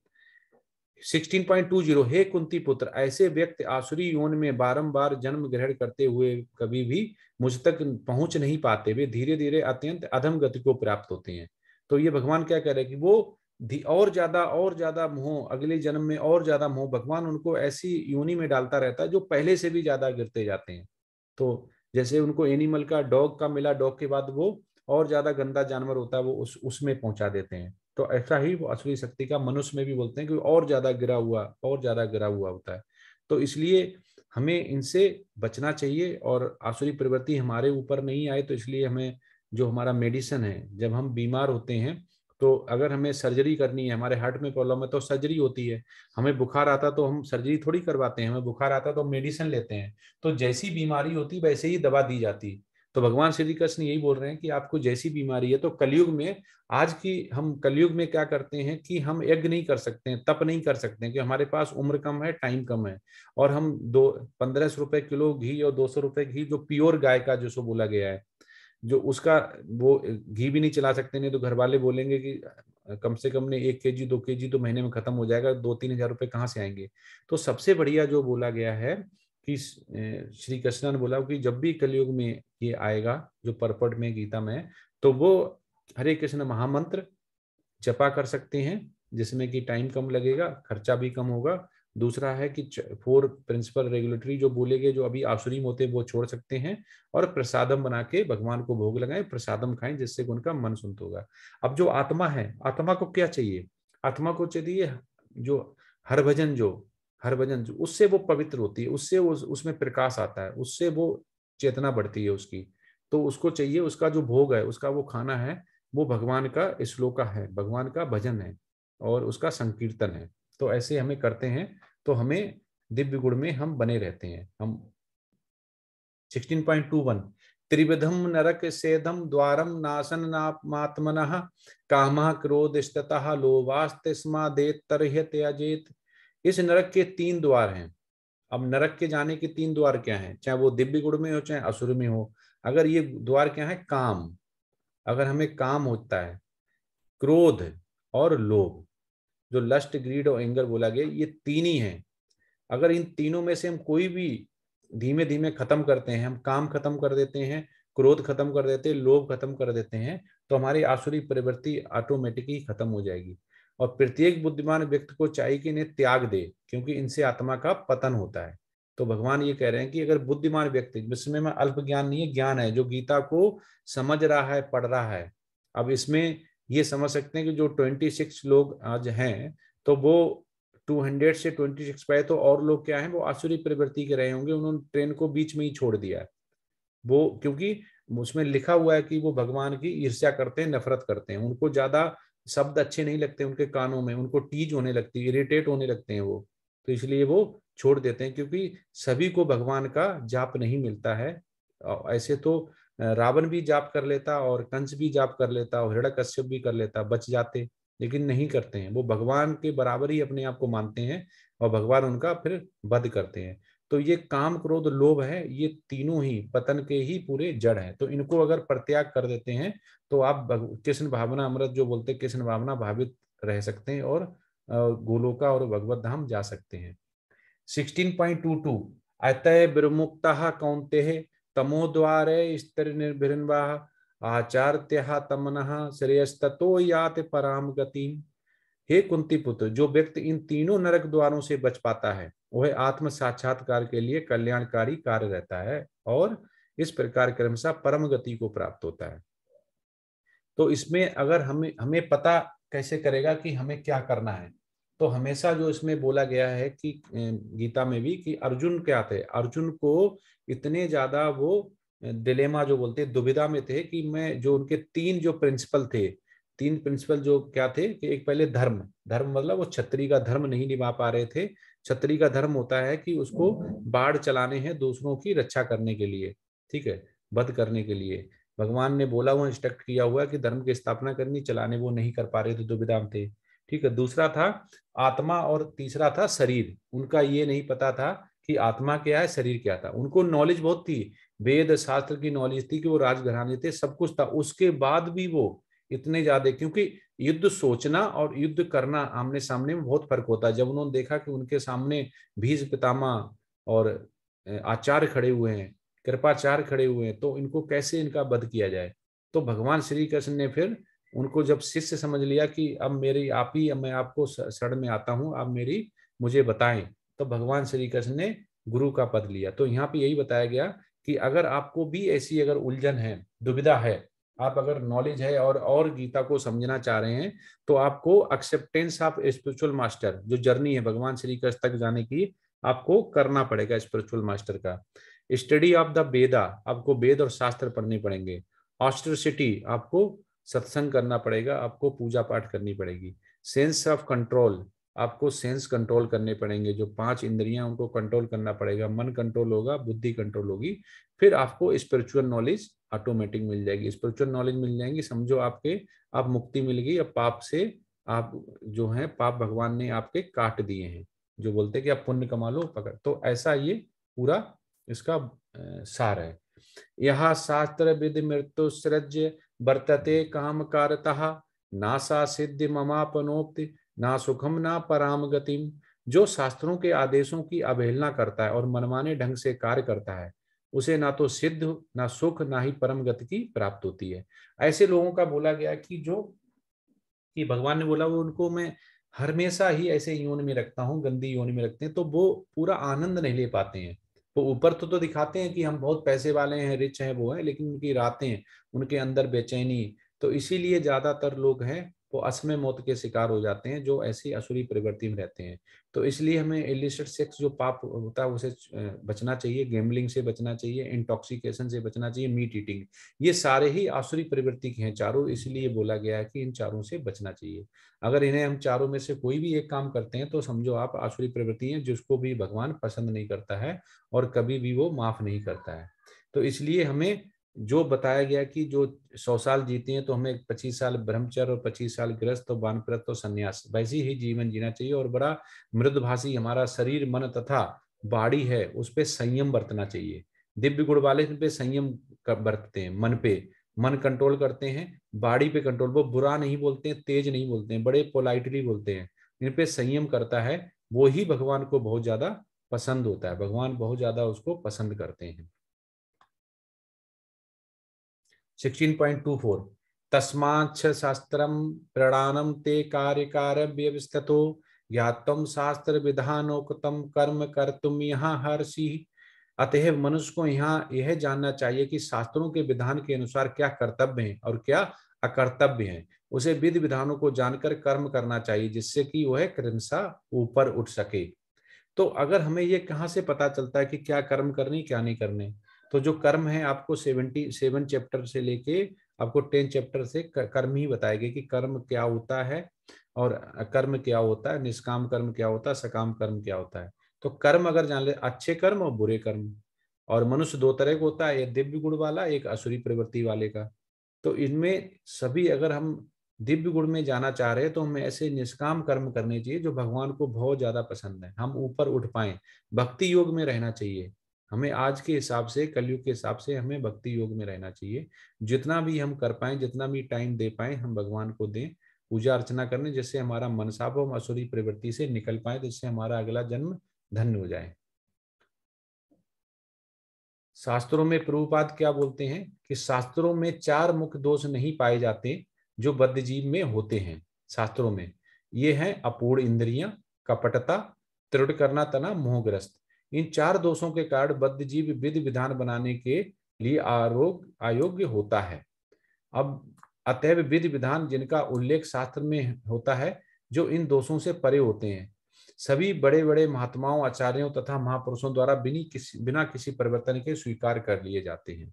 16.20 हे कुंती पुत्र ऐसे व्यक्ति आसुरी योन में बारंबार जन्म ग्रहण करते हुए कभी भी मुझ तक पहुंच नहीं पाते वे धीरे धीरे अत्यंत अधम गति को प्राप्त होते हैं तो ये भगवान क्या कह रहे कि वो और ज्यादा और ज्यादा मोह अगले जन्म में और ज्यादा मोह भगवान उनको ऐसी योनि में डालता रहता है जो पहले से भी ज्यादा गिरते जाते हैं तो जैसे उनको एनिमल का डॉग का मिला डॉग के बाद वो और ज्यादा गंदा जानवर होता है वो उस उसमें पहुंचा देते हैं तो ऐसा ही वो असुरी शक्ति का मनुष्य में भी बोलते हैं कि और ज्यादा गिरा हुआ और ज्यादा गिरा हुआ होता है तो इसलिए हमें इनसे बचना चाहिए और आसुरी प्रवृत्ति हमारे ऊपर नहीं आए तो इसलिए हमें जो हमारा मेडिसिन है जब हम बीमार होते हैं तो अगर हमें सर्जरी करनी है हमारे हार्ट में प्रॉब्लम है तो सर्जरी होती है हमें बुखार आता तो हम सर्जरी थोड़ी करवाते हैं हमें बुखार आता तो हम मेडिसिन लेते हैं तो जैसी बीमारी होती वैसे ही दवा दी जाती तो भगवान श्री कृष्ण यही बोल रहे हैं कि आपको जैसी बीमारी है तो कलयुग में आज की हम कलयुग में क्या करते हैं कि हम यज्ञ नहीं कर सकते हैं तप नहीं कर सकते हैं कि हमारे पास उम्र कम है टाइम कम है और हम दो पंद्रह सौ रुपए किलो घी और दो सौ रुपए घी जो प्योर गाय का जो सो बोला गया है जो उसका वो घी भी नहीं चला सकते नहीं तो घर वाले बोलेंगे कि कम से कम ने एक के जी दो के जी तो महीने में खत्म हो जाएगा दो तीन हजार रुपये कहाँ से आएंगे तो सबसे बढ़िया जो बोला गया है कि श्री कृष्णा ने बोला कि जब भी कलयुग में ये आएगा जो परपट में गीता में तो वो हरे कृष्ण महामंत्र जपा कर सकते हैं जिसमें कि टाइम कम लगेगा खर्चा भी कम होगा दूसरा है कि फोर प्रिंसिपल रेगुलेटरी जो बोलेंगे जो अभी आसुरीम होते हैं वो छोड़ सकते हैं और प्रसादम बना के भगवान को भोग लगाएं प्रसादम खाएं जिससे उनका मन सुनत होगा अब जो आत्मा है आत्मा को क्या चाहिए आत्मा को चाहिए जो हर भजन जो हर भजन जो उससे वो पवित्र होती है उससे उस, उसमें प्रकाश आता है उससे वो चेतना बढ़ती है उसकी तो उसको चाहिए उसका जो भोग है उसका वो खाना है वो भगवान का श्लोका है भगवान का भजन है और उसका संकीर्तन है तो ऐसे हमें करते हैं तो हमें दिव्य गुण में हम बने रहते हैं हम 16.21 त्रिविधम नरक सेधम द्वारम नासन काम अजेत इस नरक के तीन द्वार हैं अब नरक के जाने के तीन द्वार क्या हैं चाहे वो दिव्य गुण में हो चाहे असुर में हो अगर ये द्वार क्या है काम अगर हमें काम होता है क्रोध और लोभ जो लस्ट ग्रीड और एंगर बोला गया ये तीन ही हैं अगर इन तीनों में से हम कोई भी धीमे धीमे खत्म करते हैं हम काम खत्म कर देते हैं क्रोध खत्म कर देते हैं लोभ खत्म कर देते हैं तो हमारी आसुरी प्रवृत्ति ऑटोमेटिकली खत्म हो जाएगी और प्रत्येक बुद्धिमान व्यक्ति को चाहिए कि इन्हें त्याग दे क्योंकि इनसे आत्मा का पतन होता है तो भगवान ये कह रहे हैं कि अगर बुद्धिमान व्यक्ति जिसमें में अल्प ज्ञान नहीं है ज्ञान है जो गीता को समझ रहा है पढ़ रहा है अब इसमें ये समझ सकते हैं कि जो 26 लोग आज हैं तो वो 200 से 26 पाए तो और लोग क्या हैं वो आसुरी प्रवृत्ति के रहे होंगे उन्होंने ट्रेन को बीच में ही छोड़ दिया वो क्योंकि उसमें लिखा हुआ है कि वो भगवान की ईर्ष्या करते हैं नफरत करते हैं उनको ज्यादा शब्द अच्छे नहीं लगते उनके कानों में उनको टीज होने लगती है इरिटेट होने लगते हैं वो तो इसलिए वो छोड़ देते हैं क्योंकि सभी को भगवान का जाप नहीं मिलता है ऐसे तो रावण भी जाप कर लेता और कंस भी जाप कर लेता और हृदय कश्यप भी कर लेता बच जाते लेकिन नहीं करते हैं वो भगवान के बराबर ही अपने आप को मानते हैं और भगवान उनका फिर वध करते हैं तो ये काम क्रोध लोभ है ये तीनों ही पतन के ही पूरे जड़ हैं तो इनको अगर प्रत्याग कर देते हैं तो आप कृष्ण भावना अमृत जो बोलते कृष्ण भावना भावित रह सकते हैं और गोलोका और भगवत धाम जा सकते हैं 16.22 अतः ब्रमुक्ता कौनते तमोद्वारे स्त्रीर्भिर्वा आचार्य तमन श्रेयस्तो यात पराम गति हे कुंती पुत्र जो व्यक्ति इन तीनों नरक द्वारों से बच पाता है वह आत्म साक्षात्कार के लिए कल्याणकारी कार्य रहता है और इस प्रकार क्रमशः परम गति को प्राप्त होता है तो इसमें अगर हमें हमें पता कैसे करेगा कि हमें क्या करना है तो हमेशा जो इसमें बोला गया है कि गीता में भी कि अर्जुन क्या थे अर्जुन को इतने ज्यादा वो डिलेमा जो बोलते दुविधा में थे कि मैं जो उनके तीन जो प्रिंसिपल थे तीन प्रिंसिपल जो क्या थे कि एक पहले धर्म धर्म मतलब वो छत्री का धर्म नहीं निभा पा रहे थे छत्री का धर्म होता है कि उसको बाढ़ चलाने हैं दूसरों की रक्षा करने के लिए ठीक है वध करने के लिए भगवान ने बोला हुआ इंस्ट्रक्ट किया हुआ कि धर्म की स्थापना करनी चलाने वो नहीं कर पा रहे थे दुविधा में थे ठीक है दूसरा था आत्मा और तीसरा था शरीर उनका ये नहीं पता था कि आत्मा क्या है शरीर क्या था उनको नॉलेज बहुत थी वेद शास्त्र की नॉलेज थी कि वो राजघराने थे सब कुछ था उसके बाद भी वो इतने ज्यादा क्योंकि युद्ध सोचना और युद्ध करना आमने सामने में बहुत फर्क होता है जब उन्होंने देखा कि उनके सामने भीष पितामा और आचार्य खड़े हुए हैं कृपाचार्य खड़े हुए हैं तो इनको कैसे इनका वध किया जाए तो भगवान श्री कृष्ण ने फिर उनको जब शिष्य समझ लिया कि अब मेरी आप ही मैं आपको शरण में आता हूँ आप मेरी मुझे बताएं तो भगवान श्री कृष्ण ने गुरु का पद लिया तो यहाँ पे यही बताया गया कि अगर आपको भी ऐसी अगर उलझन है दुविधा है आप अगर नॉलेज है और और गीता को समझना चाह रहे हैं तो आपको एक्सेप्टेंस ऑफ स्पिरिचुअल मास्टर जो जर्नी है भगवान श्री कृष्ण तक जाने की आपको करना पड़ेगा स्पिरिचुअल मास्टर का स्टडी ऑफ द वेदा आपको वेद और शास्त्र पढ़ने पड़ेंगे ऑस्ट्रोसिटी आपको सत्संग करना पड़ेगा आपको पूजा पाठ करनी पड़ेगी सेंस ऑफ कंट्रोल आपको सेंस कंट्रोल करने पड़ेंगे जो पांच इंद्रियां उनको कंट्रोल करना पड़ेगा मन कंट्रोल होगा बुद्धि कंट्रोल होगी फिर आपको स्पिरिचुअल नॉलेज ऑटोमेटिक मिल जाएगी स्पिरिचुअल नॉलेज मिल जाएगी समझो आपके आप मुक्ति मिल गई अब पाप से आप जो है पाप भगवान ने आपके काट दिए हैं जो बोलते हैं कि आप पुण्य कमा लो पकड़ तो ऐसा ये पूरा इसका सार है यह शास्त्र विधि मृत्यु सृज वर्तते काम ना सा सिद्धि ममापनोक्ति ना सुखम ना पराम गतिम जो शास्त्रों के आदेशों की अवहेलना करता है और मनमाने ढंग से कार्य करता है उसे ना तो सिद्ध ना सुख ना ही परम गति की प्राप्त होती है ऐसे लोगों का बोला गया कि जो कि भगवान ने बोला वो उनको मैं हमेशा ही ऐसे योन में रखता हूँ गंदी योन में रखते हैं तो वो पूरा आनंद नहीं ले पाते हैं वो तो ऊपर तो तो दिखाते हैं कि हम बहुत पैसे वाले हैं रिच हैं वो हैं लेकिन उनकी रातें उनके अंदर बेचैनी तो इसीलिए ज़्यादातर लोग हैं वो असमय मौत के शिकार हो जाते हैं जो ऐसी असुरी प्रवृत्ति में रहते हैं तो इसलिए हमें इलिस्टेड सेक्स जो पाप होता है उसे बचना चाहिए गेमलिंग से बचना चाहिए इंटॉक्सिकेशन से बचना चाहिए मीट ईटिंग ये सारे ही आसुरी प्रवृत्ति के हैं चारों इसलिए बोला गया है कि इन चारों से बचना चाहिए अगर इन्हें हम चारों में से कोई भी एक काम करते हैं तो समझो आप आसुरी प्रवृत्ति हैं जिसको भी भगवान पसंद नहीं करता है और कभी भी वो माफ नहीं करता है तो इसलिए हमें जो बताया गया कि जो सौ साल जीते हैं तो हमें पच्चीस साल ब्रह्मचर्य और पच्चीस साल ग्रस्त और वानप्रत और संन्यास वैसी ही जीवन जीना चाहिए और बड़ा मृदभाषी हमारा शरीर मन तथा बाड़ी है उस पर संयम बरतना चाहिए दिव्य गुण वाले पे संयम बरतते हैं मन पे मन कंट्रोल करते हैं बाड़ी पे कंट्रोल वो बुरा नहीं बोलते हैं तेज नहीं बोलते हैं बड़े पोलाइटली बोलते हैं इन पे संयम करता है वो ही भगवान को बहुत ज्यादा पसंद होता है भगवान बहुत ज्यादा उसको पसंद करते हैं तस्माच्छ शास्त्रम प्रणानम ते कार्य कार्य ज्ञातम शास्त्र विधानोक्तम कर्म कर तुम यहाँ हर्षि अतः मनुष्य को यहाँ यह जानना चाहिए कि शास्त्रों के विधान के अनुसार क्या कर्तव्य है और क्या अकर्तव्य है उसे विधि विधानों को जानकर कर्म करना चाहिए जिससे कि वह कृंसा ऊपर उठ सके तो अगर हमें ये कहाँ से पता चलता है कि क्या कर्म करने क्या नहीं करने तो जो कर्म है आपको सेवेंटी सेवन चैप्टर से लेके आपको टेन चैप्टर से कर्म ही बताएंगे कि कर्म क्या होता है और कर्म क्या होता है निष्काम कर्म क्या होता है सकाम कर्म क्या होता है तो कर्म अगर जान ले अच्छे कर्म और बुरे कर्म और मनुष्य दो तरह का होता है एक दिव्य गुण वाला एक असुरी प्रवृत्ति वाले का तो इनमें सभी अगर हम दिव्य गुण में जाना चाह रहे हैं तो हमें ऐसे निष्काम कर्म करने चाहिए जो भगवान को बहुत ज्यादा पसंद है हम ऊपर उठ पाए भक्ति योग में रहना चाहिए हमें आज के हिसाब से कलयुग के हिसाब से हमें भक्ति योग में रहना चाहिए जितना भी हम कर पाए जितना भी टाइम दे पाए हम भगवान को दें पूजा अर्चना करने जिससे हमारा मनसाप और असुरी प्रवृत्ति से निकल पाए जिससे हमारा अगला जन्म धन्य हो जाए शास्त्रों में प्रभुपाद क्या बोलते हैं कि शास्त्रों में चार मुख्य दोष नहीं पाए जाते जो बद्ध जीव में होते हैं शास्त्रों में ये हैं अपूर्ण इंद्रियां कपटता त्रुट करना तना मोहग्रस्त इन चार दोषों के कारण बद्धजीव विधि विधान बनाने के लिए आरोग आयोग्य होता है अब अतएव विधि विधान जिनका उल्लेख शास्त्र में होता है जो इन दोषों से परे होते हैं सभी बड़े बड़े महात्माओं आचार्यों तथा महापुरुषों द्वारा बिनी किसी बिना किसी परिवर्तन के स्वीकार कर लिए जाते हैं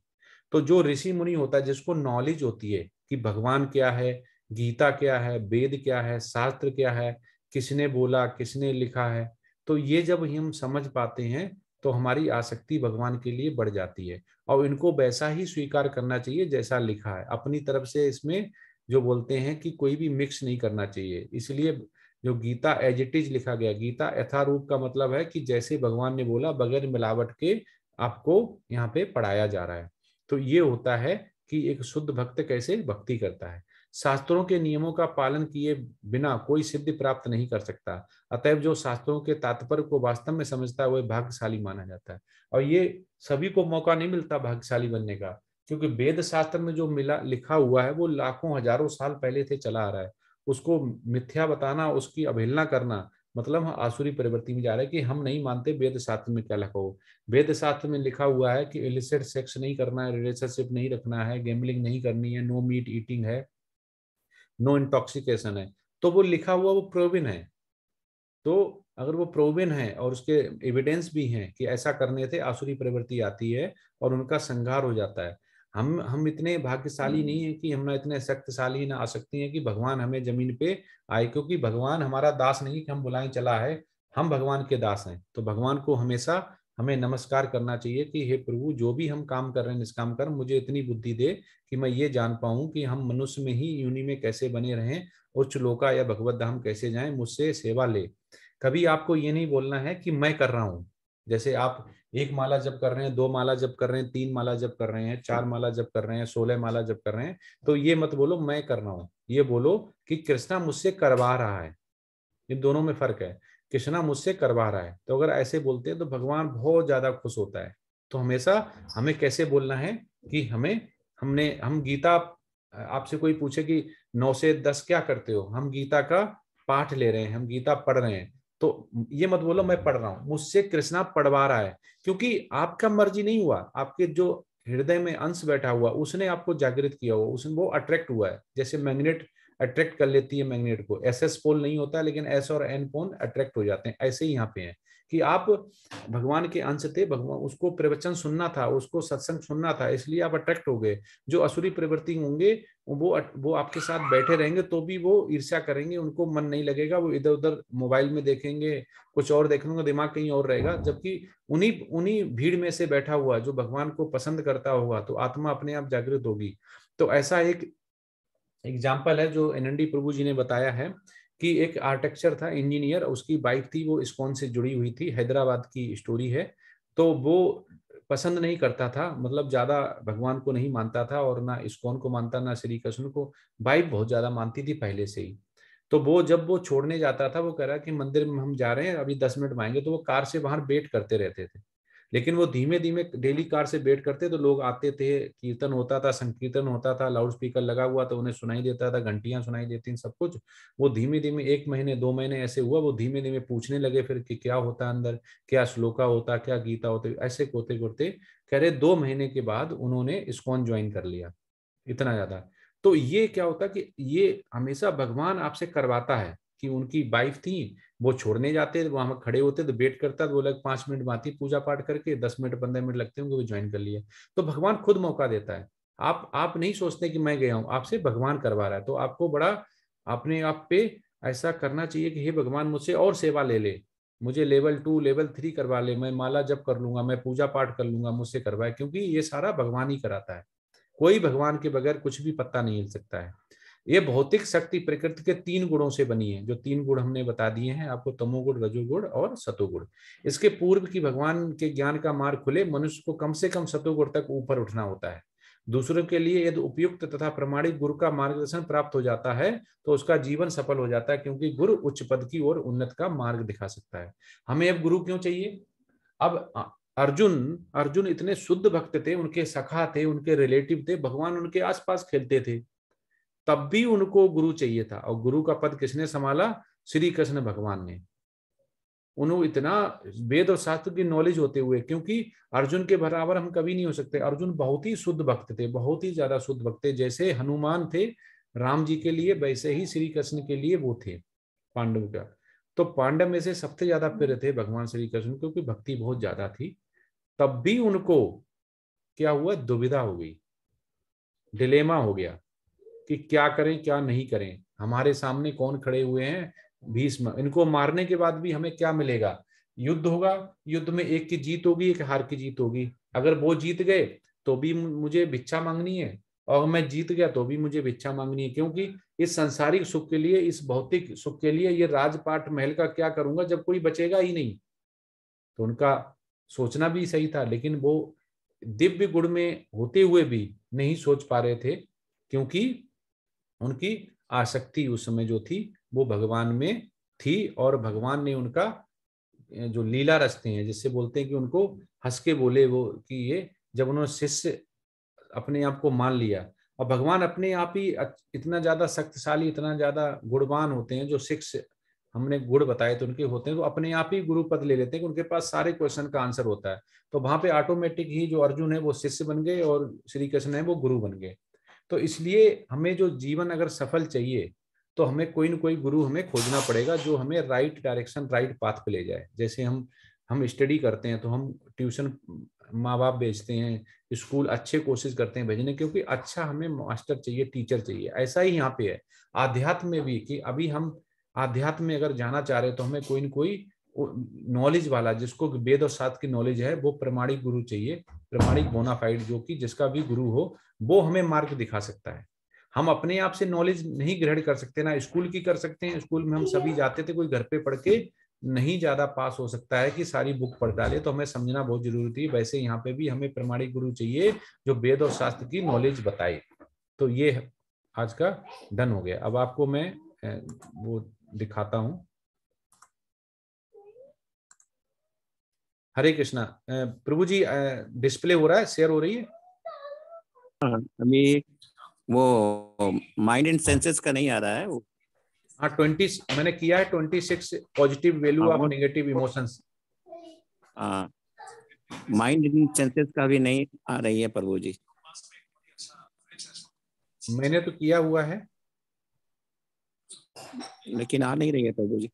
तो जो ऋषि मुनि होता है जिसको नॉलेज होती है कि भगवान क्या है गीता क्या है वेद क्या है शास्त्र क्या है किसने बोला किसने लिखा है तो ये जब हम समझ पाते हैं तो हमारी आसक्ति भगवान के लिए बढ़ जाती है और इनको वैसा ही स्वीकार करना चाहिए जैसा लिखा है अपनी तरफ से इसमें जो बोलते हैं कि कोई भी मिक्स नहीं करना चाहिए इसलिए जो गीता एज इट इज लिखा गया गीता यथारूप का मतलब है कि जैसे भगवान ने बोला बगैर मिलावट के आपको यहाँ पे पढ़ाया जा रहा है तो ये होता है कि एक शुद्ध भक्त कैसे भक्ति करता है शास्त्रों के नियमों का पालन किए बिना कोई सिद्धि प्राप्त नहीं कर सकता अतएव जो शास्त्रों के तात्पर्य को वास्तव में समझता है वह भाग्यशाली माना जाता है और ये सभी को मौका नहीं मिलता भाग्यशाली बनने का क्योंकि वेद शास्त्र में जो मिला लिखा हुआ है वो लाखों हजारों साल पहले से चला आ रहा है उसको मिथ्या बताना उसकी अवहेलना करना मतलब हम आसुरी प्रवृत्ति में जा रहे हैं कि हम नहीं मानते वेद शास्त्र में क्या लिखा हो वेद शास्त्र में लिखा हुआ है कि इलिसिट सेक्स नहीं करना है रिलेशनशिप नहीं रखना है गेमलिंग नहीं करनी है नो मीट ईटिंग है नो इंटॉक्सिकेशन है तो वो लिखा हुआ वो प्रोविन है तो अगर वो प्रोविन है और उसके एविडेंस भी हैं कि ऐसा करने से आसुरी प्रवृत्ति आती है और उनका संघार हो जाता है हम हम इतने भाग्यशाली नहीं है कि हम ना इतने शक्तिशाली ना आ सकती है कि भगवान हमें जमीन पे आए क्योंकि भगवान हमारा दास नहीं कि हम बुलाएं चला है हम भगवान के दास हैं तो भगवान को हमेशा हमें नमस्कार करना चाहिए कि हे प्रभु जो भी हम काम कर रहे हैं निष्काम कर मुझे इतनी बुद्धि दे कि मैं ये जान पाऊं कि हम मनुष्य में ही यूनि में कैसे बने रहें और चुलोका या भगवत धाम कैसे जाएं मुझसे सेवा ले कभी आपको ये नहीं बोलना है कि मैं कर रहा हूँ जैसे आप एक माला जब कर रहे हैं दो माला जब कर रहे हैं तीन माला जब कर रहे हैं चार माला जब कर रहे हैं सोलह माला जब कर रहे हैं तो ये मत बोलो मैं कर रहा हूँ ये बोलो कि कृष्णा मुझसे करवा रहा है इन दोनों में फर्क है कृष्णा मुझसे करवा रहा है तो अगर ऐसे बोलते हैं तो भगवान बहुत ज्यादा खुश होता है तो हमेशा हमें कैसे बोलना है कि हमें हमने हम गीता आपसे कोई पूछे कि नौ से दस क्या करते हो हम गीता का पाठ ले रहे हैं हम गीता पढ़ रहे हैं तो ये मत बोलो मैं पढ़ रहा हूँ मुझसे कृष्णा पढ़वा रहा है क्योंकि आपका मर्जी नहीं हुआ आपके जो हृदय में अंश बैठा हुआ उसने आपको जागृत किया हुआ उसने वो अट्रैक्ट हुआ है जैसे मैग्नेट अट्रैक्ट कर लेती है मैग्नेट को एस एस पोल नहीं होता लेकिन एस और एन पोल अट्रैक्ट हो जाते हैं ऐसे ही यहाँ पे है कि आप भगवान के अंश थे भगवान उसको प्रवचन सुनना था उसको सत्संग सुनना था इसलिए आप अट्रैक्ट हो गए जो असुरी प्रवृत्ति होंगे वो वो आपके साथ बैठे रहेंगे तो भी वो ईर्ष्या करेंगे उनको मन नहीं लगेगा वो इधर उधर मोबाइल में देखेंगे कुछ और देखेंगे दिमाग कहीं और रहेगा जबकि उन्हीं उन्हीं भीड़ में से बैठा हुआ जो भगवान को पसंद करता होगा तो आत्मा अपने आप जागृत होगी तो ऐसा एक एग्जाम्पल है जो एन प्रभु जी ने बताया है कि एक आर्टेक्चर था इंजीनियर उसकी बाइक थी वो इस्कॉन से जुड़ी हुई थी हैदराबाद की स्टोरी है तो वो पसंद नहीं करता था मतलब ज़्यादा भगवान को नहीं मानता था और ना इस्कॉन को मानता ना श्री कृष्ण को बाइक बहुत ज़्यादा मानती थी पहले से ही तो वो जब वो छोड़ने जाता था वो कह रहा कि मंदिर में हम जा रहे हैं अभी दस मिनट में आएंगे तो वो कार से बाहर वेट करते रहते थे लेकिन वो धीमे धीमे डेली कार से वेट करते तो लोग आते थे कीर्तन होता था संकीर्तन होता था लाउड स्पीकर लगा हुआ तो उन्हें सुनाई देता था घंटियां सुनाई देती सब कुछ वो धीमे धीमे एक महीने दो महीने ऐसे हुआ वो धीमे धीमे पूछने लगे फिर कि क्या होता है अंदर क्या श्लोका होता क्या गीता होते ऐसे कोते कोते कह रहे दो महीने के बाद उन्होंने इस्कॉन ज्वाइन कर लिया इतना ज्यादा तो ये क्या होता कि ये हमेशा भगवान आपसे करवाता है कि उनकी वाइफ थी वो छोड़ने जाते वहां पर खड़े होते तो वेट करता तो वो लग पांच मिनट में आती पूजा पाठ करके दस मिनट पंद्रह मिनट लगते हैं उनको ज्वाइन कर लिए तो भगवान खुद मौका देता है आप आप नहीं सोचते कि मैं गया हूँ आपसे भगवान करवा रहा है तो आपको बड़ा अपने आप पे ऐसा करना चाहिए कि हे भगवान मुझसे और सेवा ले ले मुझे लेवल टू लेवल थ्री करवा ले मैं माला जब कर लूंगा मैं पूजा पाठ कर लूंगा मुझसे करवाए क्योंकि ये सारा भगवान ही कराता है कोई भगवान के बगैर कुछ भी पत्ता नहीं हिल सकता है ये भौतिक शक्ति प्रकृति के तीन गुणों से बनी है जो तीन गुण हमने बता दिए हैं आपको तमोगुण रजोगुण और सतोगुण इसके पूर्व की भगवान के ज्ञान का मार्ग खुले मनुष्य को कम से कम सतोगुण तक ऊपर उठना होता है दूसरों के लिए यदि उपयुक्त तथा प्रमाणिक गुरु का मार्गदर्शन प्राप्त हो जाता है तो उसका जीवन सफल हो जाता है क्योंकि गुरु उच्च पद की ओर उन्नत का मार्ग दिखा सकता है हमें अब गुरु क्यों चाहिए अब अर्जुन अर्जुन इतने शुद्ध भक्त थे उनके सखा थे उनके रिलेटिव थे भगवान उनके आसपास खेलते थे तब भी उनको गुरु चाहिए था और गुरु का पद किसने संभाला श्री कृष्ण भगवान ने उन्होंने इतना वेद और शास्त्र की नॉलेज होते हुए क्योंकि अर्जुन के बराबर हम कभी नहीं हो सकते अर्जुन बहुत ही शुद्ध भक्त थे बहुत ही ज्यादा शुद्ध भक्त थे जैसे हनुमान थे राम जी के लिए वैसे ही श्री कृष्ण के लिए वो थे पांडव का तो पांडव में से सबसे ज्यादा प्रिय थे भगवान श्री कृष्ण क्योंकि भक्ति बहुत ज्यादा थी तब भी उनको क्या हुआ दुविधा हो गई डिलेमा हो गया कि क्या करें क्या नहीं करें हमारे सामने कौन खड़े हुए हैं भीष्म इनको मारने के बाद भी हमें क्या मिलेगा युद्ध होगा युद्ध में एक की जीत होगी एक हार की जीत होगी अगर वो जीत गए तो भी मुझे भिक्षा मांगनी है और मैं जीत गया तो भी मुझे भिक्षा मांगनी है क्योंकि इस संसारिक सुख के लिए इस भौतिक सुख के लिए ये राजपाट महल का क्या करूंगा जब कोई बचेगा ही नहीं तो उनका सोचना भी सही था लेकिन वो दिव्य गुण में होते हुए भी नहीं सोच पा रहे थे क्योंकि उनकी आसक्ति उस समय जो थी वो भगवान में थी और भगवान ने उनका जो लीला रचते हैं जिससे बोलते हैं कि उनको हंस के बोले वो कि ये जब उन्होंने शिष्य अपने आप को मान लिया और भगवान अपने आप ही इतना ज्यादा शक्तिशाली इतना ज्यादा गुणवान होते हैं जो शिष्य हमने गुण बताए तो उनके होते हैं तो अपने आप ही गुरु पद ले लेते हैं कि उनके पास सारे क्वेश्चन का आंसर होता है तो वहां पे ऑटोमेटिक ही जो अर्जुन है वो शिष्य बन गए और श्री कृष्ण है वो गुरु बन गए तो इसलिए हमें जो जीवन अगर सफल चाहिए तो हमें कोई ना कोई गुरु हमें खोजना पड़ेगा जो हमें राइट डायरेक्शन राइट पाथ पे ले जाए जैसे हम हम स्टडी करते हैं तो हम ट्यूशन माँ बाप भेजते हैं स्कूल अच्छे कोशिश करते हैं भेजने क्योंकि अच्छा हमें मास्टर चाहिए टीचर चाहिए ऐसा ही यहाँ पे है आध्यात्म में भी कि अभी हम आध्यात्म में अगर जाना चाह रहे तो हमें कोई ना कोई नॉलेज वाला जिसको वेद और साथ की नॉलेज है वो प्रमाणिक गुरु चाहिए प्रमाणिक बोनाफाइड जो कि जिसका भी गुरु हो वो हमें मार्ग दिखा सकता है हम अपने आप से नॉलेज नहीं ग्रहण कर सकते ना स्कूल की कर सकते हैं स्कूल में हम सभी जाते थे कोई घर पे पढ़ के नहीं ज्यादा पास हो सकता है कि सारी बुक पढ़ डाले तो हमें समझना बहुत जरूरी थी वैसे यहाँ पे भी हमें प्रमाणिक गुरु चाहिए जो वेद और शास्त्र की नॉलेज बताए तो ये आज का डन हो गया अब आपको मैं वो दिखाता हूँ हरे कृष्णा प्रभु जी डिस्प्ले हो रहा है शेयर हो रही है हाँ, अभी वो माइंड एंड सेंसेस का नहीं आ रहा है वो हाँ ट्वेंटी मैंने किया है twenty six positive value of negative emotions mind and senses का भी नहीं आ रही है प्रभु जी मैंने तो किया हुआ है लेकिन आ नहीं रही है प्रभु जी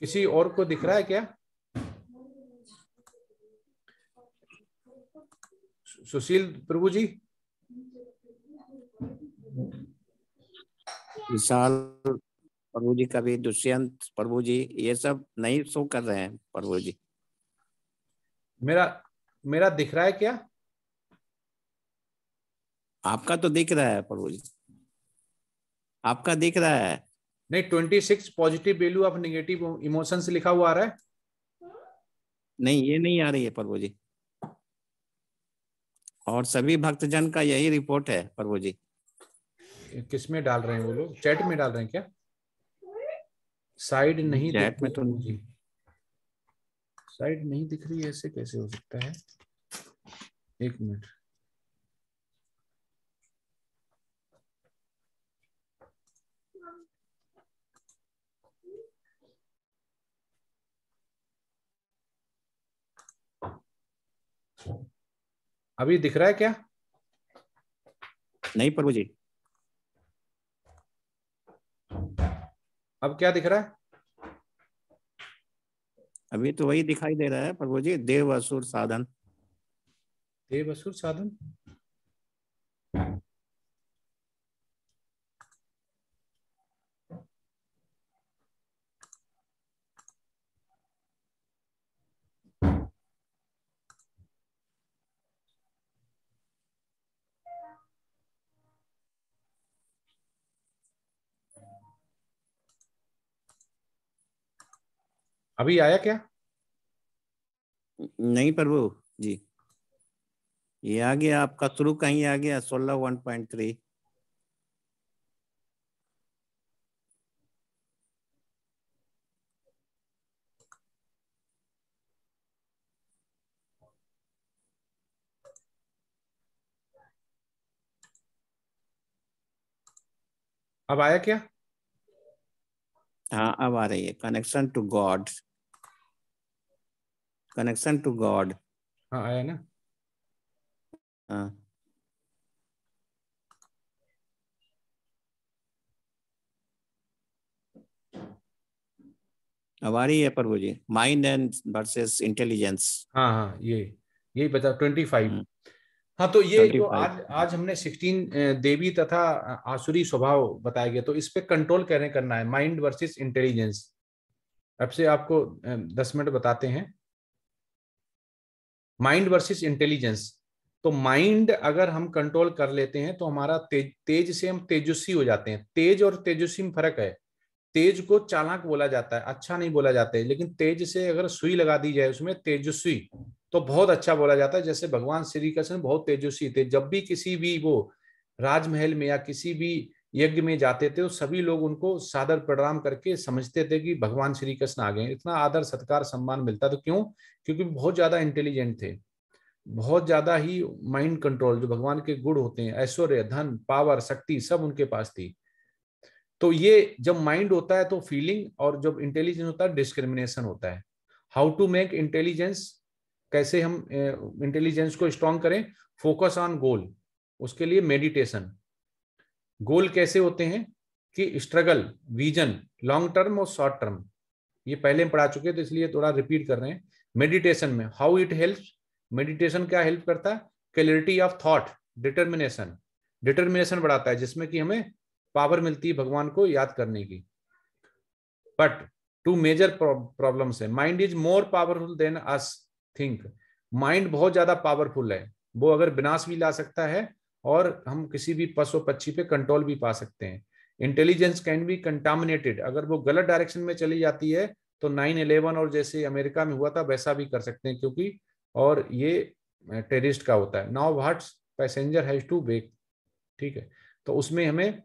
किसी और को दिख रहा है क्या सुशील प्रभु जी विशाल प्रभु जी कभी दुष्यंत प्रभु जी ये सब नहीं शो कर रहे हैं प्रभु जी मेरा मेरा दिख रहा है क्या आपका तो दिख रहा है प्रभु जी आपका दिख रहा है नहीं twenty six positive value of negative emotion से लिखा हुआ आ रहा है नहीं ये नहीं आ रही है प्रभु जी और सभी भक्तजन का यही रिपोर्ट है प्रभु जी किस में डाल रहे हैं वो लोग चैट में डाल रहे हैं क्या साइड नहीं चैट में तो जी साइड नहीं दिख रही है ऐसे कैसे हो सकता है एक मिनट अभी दिख रहा है क्या नहीं प्रभु जी अब क्या दिख रहा है अभी तो वही दिखाई दे रहा है प्रभु जी देव असुर साधन देव असुर साधन अभी आया क्या नहीं प्रभु जी ये आ गया आपका शुरू कहीं आ गया सोलह वन पॉइंट थ्री अब आया क्या हाँ अब आ रही है connection to God connection to God हाँ आया ना हाँ आ रही है प्रभु जी माइंड एंड वर्सेस इंटेलिजेंस हाँ हाँ ये यही बता ट्वेंटी फाइव हाँ तो ये जो आज आज हमने सिक्सटीन देवी तथा आसुरी स्वभाव बताया गया तो इस पे कंट्रोल कैसे करना है माइंड वर्सेस इंटेलिजेंस अब से आपको दस मिनट बताते हैं माइंड वर्सेस इंटेलिजेंस तो माइंड अगर हम कंट्रोल कर लेते हैं तो हमारा तेज तेज से हम तेजस्वी हो जाते हैं तेज और तेजस्वी में फर्क है तेज को चालाक बोला जाता है अच्छा नहीं बोला जाता है लेकिन तेज से अगर सुई लगा दी जाए उसमें तेजस्वी तो बहुत अच्छा बोला जाता है जैसे भगवान श्री कृष्ण बहुत तेजस्वी थे जब भी किसी भी वो राजमहल में या किसी भी यज्ञ में जाते थे और सभी लोग उनको सादर प्रणाम करके समझते थे कि भगवान श्री कृष्ण आ गए इतना आदर सत्कार सम्मान मिलता तो क्यों क्योंकि बहुत ज्यादा इंटेलिजेंट थे बहुत ज्यादा ही माइंड कंट्रोल जो भगवान के गुण होते हैं ऐश्वर्य धन पावर शक्ति सब उनके पास थी तो ये जब माइंड होता है तो फीलिंग और जब इंटेलिजेंस होता है डिस्क्रिमिनेशन होता है हाउ टू मेक इंटेलिजेंस कैसे हम इंटेलिजेंस को स्ट्रांग करें फोकस ऑन गोल उसके लिए मेडिटेशन गोल कैसे होते हैं कि स्ट्रगल विजन लॉन्ग टर्म और शॉर्ट टर्म ये पहले हम पढ़ा चुके हैं तो इसलिए थोड़ा रिपीट कर रहे हैं मेडिटेशन में हाउ इट हेल्प मेडिटेशन क्या हेल्प करता है clarity of thought determination determination बढ़ाता है जिसमें कि हमें पावर मिलती है भगवान को याद करने की बट टू मेजर प्रॉब्लम्स है mind is more powerful than us think mind बहुत ज्यादा पावरफुल है वो अगर विनाश भी ला सकता है और हम किसी भी पशु पक्षी पे कंट्रोल भी पा सकते हैं इंटेलिजेंस कैन बी कंटामिनेटेड अगर वो गलत डायरेक्शन में चली जाती है तो नाइन इलेवन और जैसे अमेरिका में हुआ था वैसा भी कर सकते हैं क्योंकि और ये टेरिस्ट का होता है now what's passenger has to back ठीक है तो उसमें हमें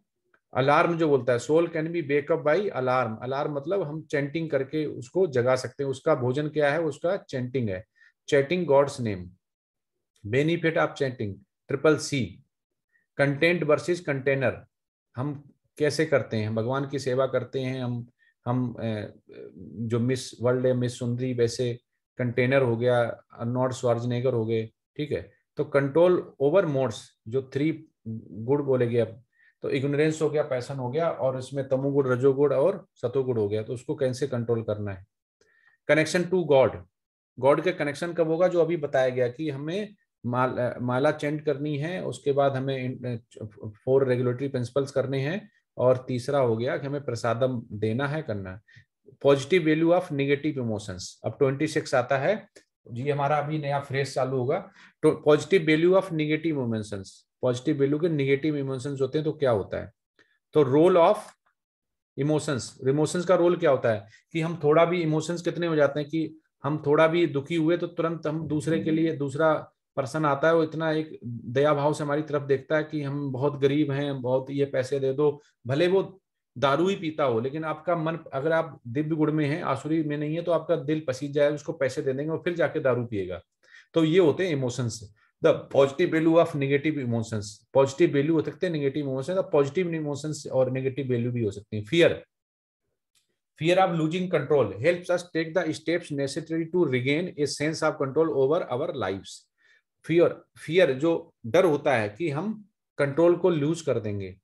अलार्म जो बोलता है soul can be backup by alarm alarm मतलब हम चैंटिंग करके उसको जगा सकते हैं उसका भोजन क्या है उसका चैंटिंग है chanting God's name benefit of chanting triple C content versus container हम कैसे करते हैं भगवान की सेवा करते हैं हम हम जो मिस वर्ल्ड है मिस सुंदरी वैसे कंटेनर हो गया नॉट स्वर्जनेगर हो गए ठीक है तो कंट्रोल ओवर मोड्स जो थ्री गुड़ बोले गए अब तो इग्नोरेंस हो गया पैसन हो गया और इसमें तमुगुड़ रजोगुड़ और सतोगुड़ हो गया तो उसको कैसे कंट्रोल करना है कनेक्शन टू गॉड गॉड का कनेक्शन कब होगा जो अभी बताया गया कि हमें माल माला चेंट करनी है उसके बाद हमें फोर रेगुलेटरी प्रिंसिपल्स करने हैं और तीसरा हो गया कि हमें प्रसादम देना है करना positive value of negative emotions अब ट्वेंटी सिक्स आता है जी हमारा अभी नया फ्रेश चालू होगा तो positive value of negative emotions positive value के निगेटिव इमोशंस होते हैं तो क्या होता है तो रोल ऑफ इमोशंस इमोशंस का रोल क्या होता है कि हम थोड़ा भी इमोशंस कितने हो जाते हैं कि हम थोड़ा भी दुखी हुए तो तुरंत हम दूसरे के लिए दूसरा पर्सन आता है वो इतना एक दया भाव से हमारी तरफ देखता है कि हम बहुत गरीब हैं बहुत ये पैसे दे दो भले वो दारू ही पीता हो लेकिन आपका मन अगर आप दिव्य गुण में हैं आसुरी में नहीं है तो आपका दिल पसीज जाए उसको पैसे दे देंगे और फिर जाके दारू पिएगा तो ये होते हैं emotions the positive value of negative emotions positive value हो सकते हैं निगेटिव इमोशन पॉजिटिव इमोशंस और निगेटिव वैल्यू भी हो सकती है fear fear of losing control help us take the steps necessary to regain a sense of control over our lives fear fear जो डर होता है कि हम कंट्रोल को लूज कर देंगे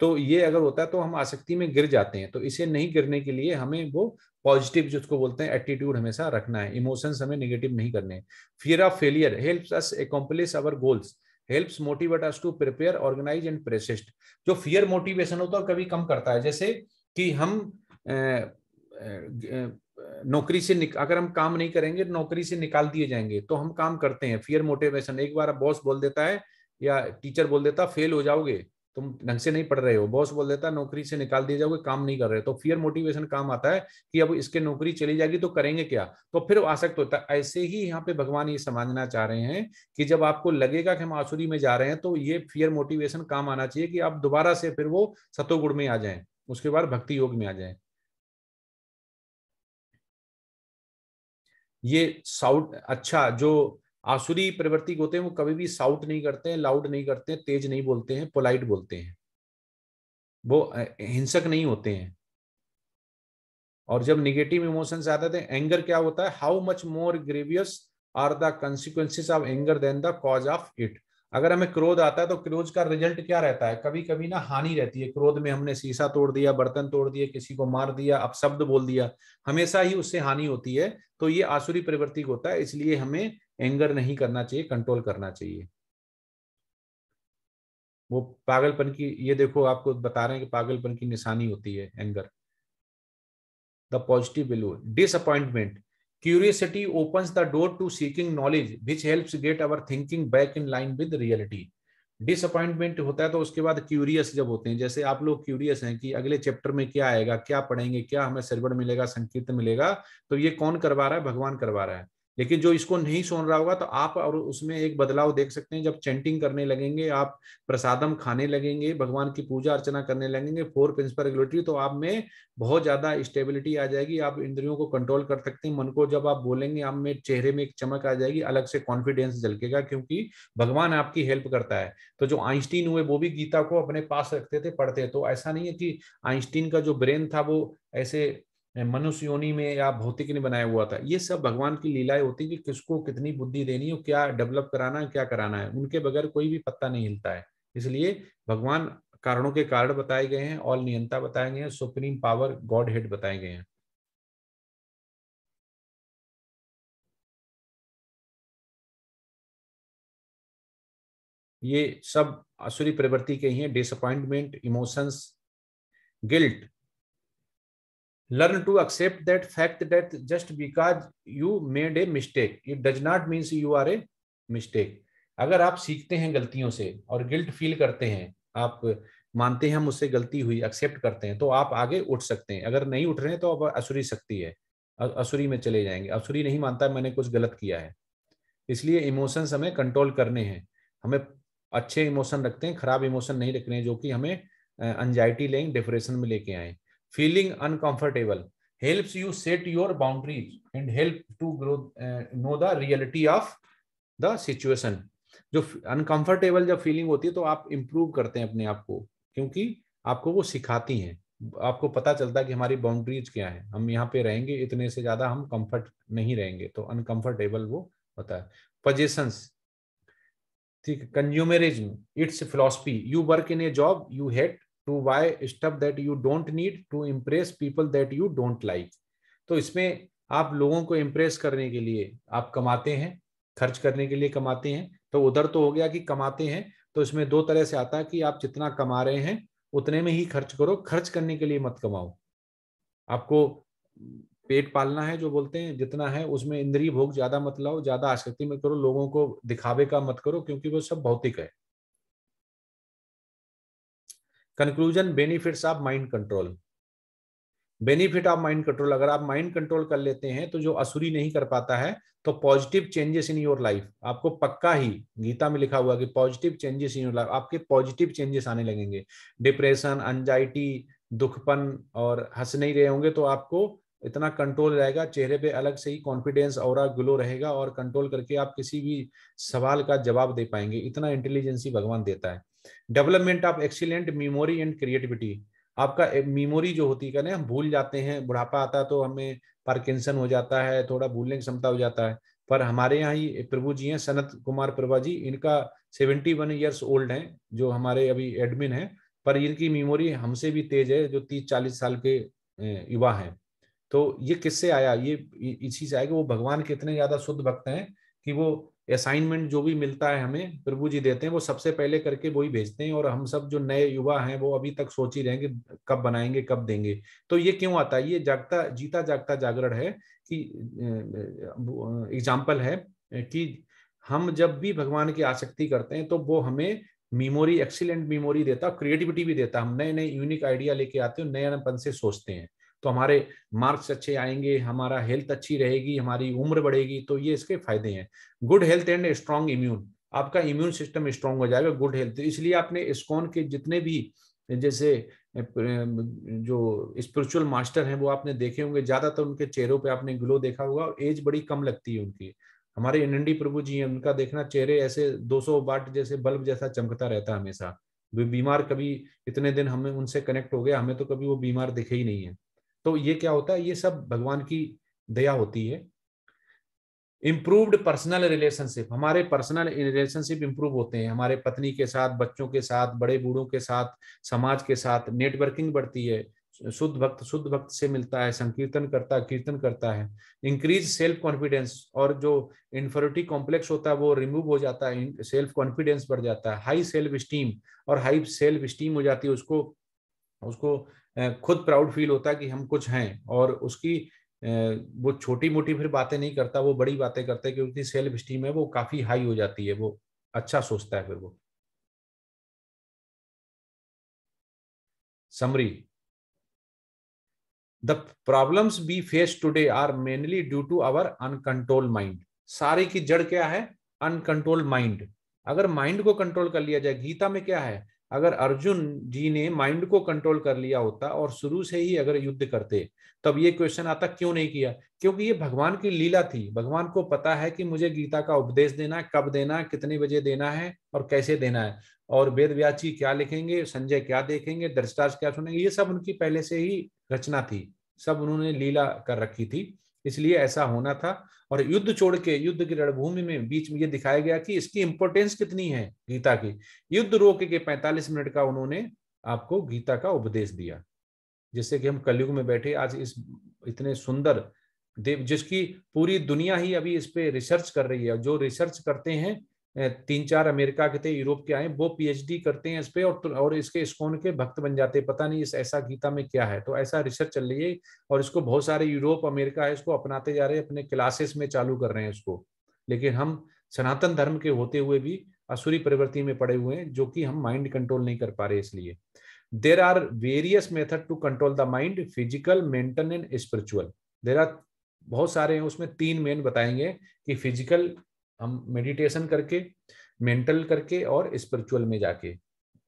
तो ये अगर होता है तो हम आसक्ति में गिर जाते हैं तो इसे नहीं गिरने के लिए हमें वो पॉजिटिव जिसको बोलते हैं एटीट्यूड हमेशा रखना है इमोशंस हमें निगेटिव नहीं करने fear of failure helps us accomplish our goals helps motivate us to prepare organize and persist जो फियर मोटिवेशन होता है कभी कम करता है जैसे कि हम ए, ए, ए, नौकरी से अगर हम काम नहीं करेंगे नौकरी से निकाल दिए जाएंगे तो हम काम करते हैं फियर मोटिवेशन एक बार बॉस बोल देता है या टीचर बोल देता फेल हो जाओगे तुम ढंग से नहीं पढ़ रहे हो बॉस बोल देता नौकरी से निकाल दिए जाओगे काम नहीं कर रहे तो फियर मोटिवेशन काम आता है कि अब इसके नौकरी चली जाएगी तो करेंगे क्या तो फिर आसक्त होता है ऐसे ही यहाँ पे भगवान ये समझना चाह रहे हैं कि जब आपको लगेगा कि हम आसुरी में जा रहे हैं तो ये फियर मोटिवेशन काम आना चाहिए कि आप दोबारा से फिर वो सतोगुण में आ जाए उसके बाद भक्ति योग में आ जाए ये साउट अच्छा जो आसुरी प्रवृत्ति होते हैं वो कभी भी साउट नहीं करते हैं लाउड नहीं करते हैं तेज नहीं बोलते हैं पोलाइट बोलते हैं वो हिंसक नहीं होते हैं और जब निगेटिव इमोशंस आते थे एंगर तो क्या होता है how much more grievous are the consequences of anger than the cause of it अगर हमें क्रोध आता है तो क्रोध का रिजल्ट क्या रहता है कभी कभी ना हानि रहती है क्रोध में हमने शीशा तोड़ दिया बर्तन तोड़ दिया किसी को मार दिया अपशब्द बोल दिया हमेशा ही उससे हानि होती है तो ये आसुरी प्रवृत्ति होता है इसलिए हमें एंगर नहीं करना चाहिए कंट्रोल करना चाहिए वो पागलपन की ये देखो आपको बता रहे हैं कि पागलपन की निशानी होती है anger the positive below disappointment curiosity open the door to seeking knowledge which helps get our thinking back in line with reality disappointment होता है तो उसके बाद क्यूरियस जब होते हैं जैसे आप लोग क्यूरियस हैं कि अगले चैप्टर में क्या आएगा क्या पढ़ेंगे क्या हमें सरवण मिलेगा संकीर्त मिलेगा तो ये कौन करवा रहा है भगवान करवा रहा है लेकिन जो इसको नहीं सुन रहा होगा तो आप और उसमें एक बदलाव देख सकते हैं जब चैंटिंग करने लगेंगे आप प्रसादम खाने लगेंगे भगवान की पूजा अर्चना करने लगेंगे फोर प्रिंसिपल रेगुलेटरी तो आप में बहुत ज्यादा स्टेबिलिटी आ जाएगी आप इंद्रियों को कंट्रोल कर सकते हैं मन को जब आप बोलेंगे आप में चेहरे में एक चमक आ जाएगी अलग से कॉन्फिडेंस झलकेगा क्योंकि भगवान आपकी हेल्प करता है तो जो आइंस्टीन हुए वो भी गीता को अपने पास रखते थे पढ़ते तो ऐसा नहीं है कि आइंस्टीन का जो ब्रेन था वो ऐसे मनुष्य योनि में या भौतिक ने बनाया हुआ था ये सब भगवान की लीलाएं होती कि किसको कितनी बुद्धि देनी हो क्या डेवलप कराना है क्या कराना है उनके बगैर कोई भी पत्ता नहीं हिलता है इसलिए भगवान कारणों के कारण बताए गए हैं और नियंता बताए गए हैं सुप्रीम पावर गॉड हेड बताए गए हैं ये सब असुरी प्रवृत्ति के ही हैं disappointment emotions guilt learn to accept that fact that just because you made a mistake it does not means you are a mistake अगर आप सीखते हैं गलतियों से और गिल्ट फील करते हैं आप मानते हैं हम मुझसे गलती हुई एक्सेप्ट करते हैं तो आप आगे उठ सकते हैं अगर नहीं उठ रहे हैं तो आप असुरी सकती है असुरी में चले जाएंगे असुरी नहीं मानता मैंने कुछ गलत किया है इसलिए इमोशंस हमें कंट्रोल करने हैं हमें अच्छे इमोशन रखते हैं खराब इमोशन नहीं रखने जो कि हमें एंजाइटी लें डिप्रेशन में लेके आए feeling uncomfortable helps you set your boundaries and help to grow uh, know the reality of the situation जो अनकंफर्टेबल जब फीलिंग होती है तो आप इम्प्रूव करते हैं अपने आप को क्योंकि आपको वो सिखाती हैं आपको पता चलता है कि हमारी बाउंड्रीज क्या है हम यहाँ पे रहेंगे इतने से ज्यादा हम कंफर्ट नहीं रहेंगे तो अनकंफर्टेबल वो होता है पजेशंस ठीक consumerism it's philosophy you work in a job you hate to buy stuff that you don't need to impress people that you don't like तो इसमें आप लोगों को इम्प्रेस करने के लिए आप कमाते हैं खर्च करने के लिए कमाते हैं तो उधर तो हो गया कि कमाते हैं तो इसमें दो तरह से आता है कि आप जितना कमा रहे हैं उतने में ही खर्च करो खर्च करने के लिए मत कमाओ आपको पेट पालना है जो बोलते हैं जितना है उसमें इंद्रिय भोग ज्यादा मत लाओ ज्यादा आसक्ति में करो लोगों को दिखावे का मत करो क्योंकि वो सब भौतिक है conclusion benefits of mind control benefit of mind control अगर आप माइंड कंट्रोल कर लेते हैं तो जो असुरी नहीं कर पाता है तो positive changes in your life आपको पक्का ही गीता में लिखा हुआ कि positive changes in your life आपके पॉजिटिव चेंजेस आने लगेंगे डिप्रेशन एंजाइटी दुखपन और हंस नहीं रहे होंगे तो आपको इतना कंट्रोल रहेगा चेहरे पे अलग से ही कॉन्फिडेंस और ग्लो रहेगा और कंट्रोल करके आप किसी भी सवाल का जवाब दे पाएंगे इतना इंटेलिजेंसी भगवान देता है development of excellent memory and creativity आपका मेमोरी जो होती है ना हम भूल जाते हैं बुढ़ापा आता तो हमें पार्किंसन हो जाता है थोड़ा भूलने की क्षमता हो जाता है पर हमारे यहाँ ही प्रभु जी हैं सनत कुमार प्रभा जी इनका सेवेंटी वन ईयर्स ओल्ड हैं जो हमारे अभी एडमिन हैं पर इनकी मेमोरी हमसे भी तेज है जो तीस चालीस साल के युवा हैं तो ये किससे आया ये इसी से आया कि वो भगवान के इतने ज्यादा शुद्ध भक्त हैं कि वो असाइनमेंट जो भी मिलता है हमें प्रभु जी देते हैं वो सबसे पहले करके वो ही भेजते हैं और हम सब जो नए युवा हैं वो अभी तक सोच ही रहे हैं कि कब बनाएंगे कब देंगे तो ये क्यों आता है ये जागता जीता जागता जागरण है कि एग्जाम्पल है कि हम जब भी भगवान की आसक्ति करते हैं तो वो हमें मेमोरी एक्सीलेंट मेमोरी देता क्रिएटिविटी भी देता हम नए नए यूनिक आइडिया लेके आते हैं नए नएपन से सोचते हैं तो हमारे मार्क्स अच्छे आएंगे हमारा हेल्थ अच्छी रहेगी हमारी उम्र बढ़ेगी तो ये इसके फायदे हैं good health and strong immune आपका इम्यून सिस्टम स्ट्रांग हो जाएगा गुड हेल्थ तो इसलिए आपने इस्कॉन के जितने भी जैसे जो स्पिरिचुअल मास्टर हैं वो आपने देखे होंगे ज्यादातर उनके चेहरों पे आपने ग्लो देखा होगा और एज बड़ी कम लगती है उनकी हमारे नंडी प्रभु जी हैं उनका देखना चेहरे ऐसे 200 सौ बाट जैसे बल्ब जैसा चमकता रहता है हमेशा बीमार कभी इतने दिन हमें उनसे कनेक्ट हो गया हमें तो कभी वो बीमार दिखे ही नहीं है तो ये क्या होता है ये सब भगवान की दया होती है इम्प्रूवड पर्सनल रिलेशनशिप हमारे पर्सनल रिलेशनशिप इंप्रूव होते हैं हमारे पत्नी के साथ बच्चों के साथ बड़े बूढ़ों के साथ समाज के साथ नेटवर्किंग बढ़ती है शुद्ध भक्त शुद्ध भक्त से मिलता है संकीर्तन करता है कीर्तन करता है इंक्रीज सेल्फ कॉन्फिडेंस और जो इन्फोरिटी कॉम्प्लेक्स होता है वो रिमूव हो जाता है सेल्फ कॉन्फिडेंस बढ़ जाता है हाई सेल्फ स्टीम और हाई सेल्फ स्टीम हो जाती है उसको उसको खुद प्राउड फील होता है कि हम कुछ हैं और उसकी वो छोटी मोटी फिर बातें नहीं करता वो बड़ी बातें करते हैं क्योंकि सेल्फ स्टीम है वो काफी हाई हो जाती है वो अच्छा सोचता है फिर वो summary the problems we face today are mainly due to our uncontrolled mind सारे की जड़ क्या है अनकंट्रोल माइंड अगर माइंड को कंट्रोल कर लिया जाए गीता में क्या है अगर अर्जुन जी ने माइंड को कंट्रोल कर लिया होता और शुरू से ही अगर युद्ध करते तब ये क्वेश्चन आता क्यों नहीं किया क्योंकि ये भगवान की लीला थी भगवान को पता है कि मुझे गीता का उपदेश देना कब देना कितने बजे देना है और कैसे देना है और वेद व्याची क्या लिखेंगे संजय क्या देखेंगे दृष्टाज क्या सुनेंगे ये सब उनकी पहले से ही रचना थी सब उन्होंने लीला कर रखी थी इसलिए ऐसा होना था और युद्ध छोड़ के युद्ध की रणभूमि में बीच में ये दिखाया गया कि इसकी इंपोर्टेंस कितनी है गीता की युद्ध रोक के 45 मिनट का उन्होंने आपको गीता का उपदेश दिया जिससे कि हम कलयुग में बैठे आज इस इतने सुंदर देव जिसकी पूरी दुनिया ही अभी इस पे रिसर्च कर रही है जो रिसर्च करते हैं तीन चार अमेरिका के थे यूरोप के आए वो पीएचडी करते हैं इस पे और और इसके स्कोन के भक्त बन जाते हैं पता नहीं इस ऐसा गीता में क्या है तो ऐसा रिसर्च चल रही है और इसको बहुत सारे यूरोप अमेरिका है इसको अपनाते जा रहे हैं अपने क्लासेस में चालू कर रहे हैं इसको लेकिन हम सनातन धर्म के होते हुए भी असुरी प्रवृत्ति में पड़े हुए हैं जो कि हम माइंड कंट्रोल नहीं कर पा रहे इसलिए there are various method to control the mind physical mental and spiritual there are बहुत सारे हैं उसमें तीन मेन बताएंगे कि फिजिकल हम मेडिटेशन करके मेंटल करके और स्पिरिचुअल में जाके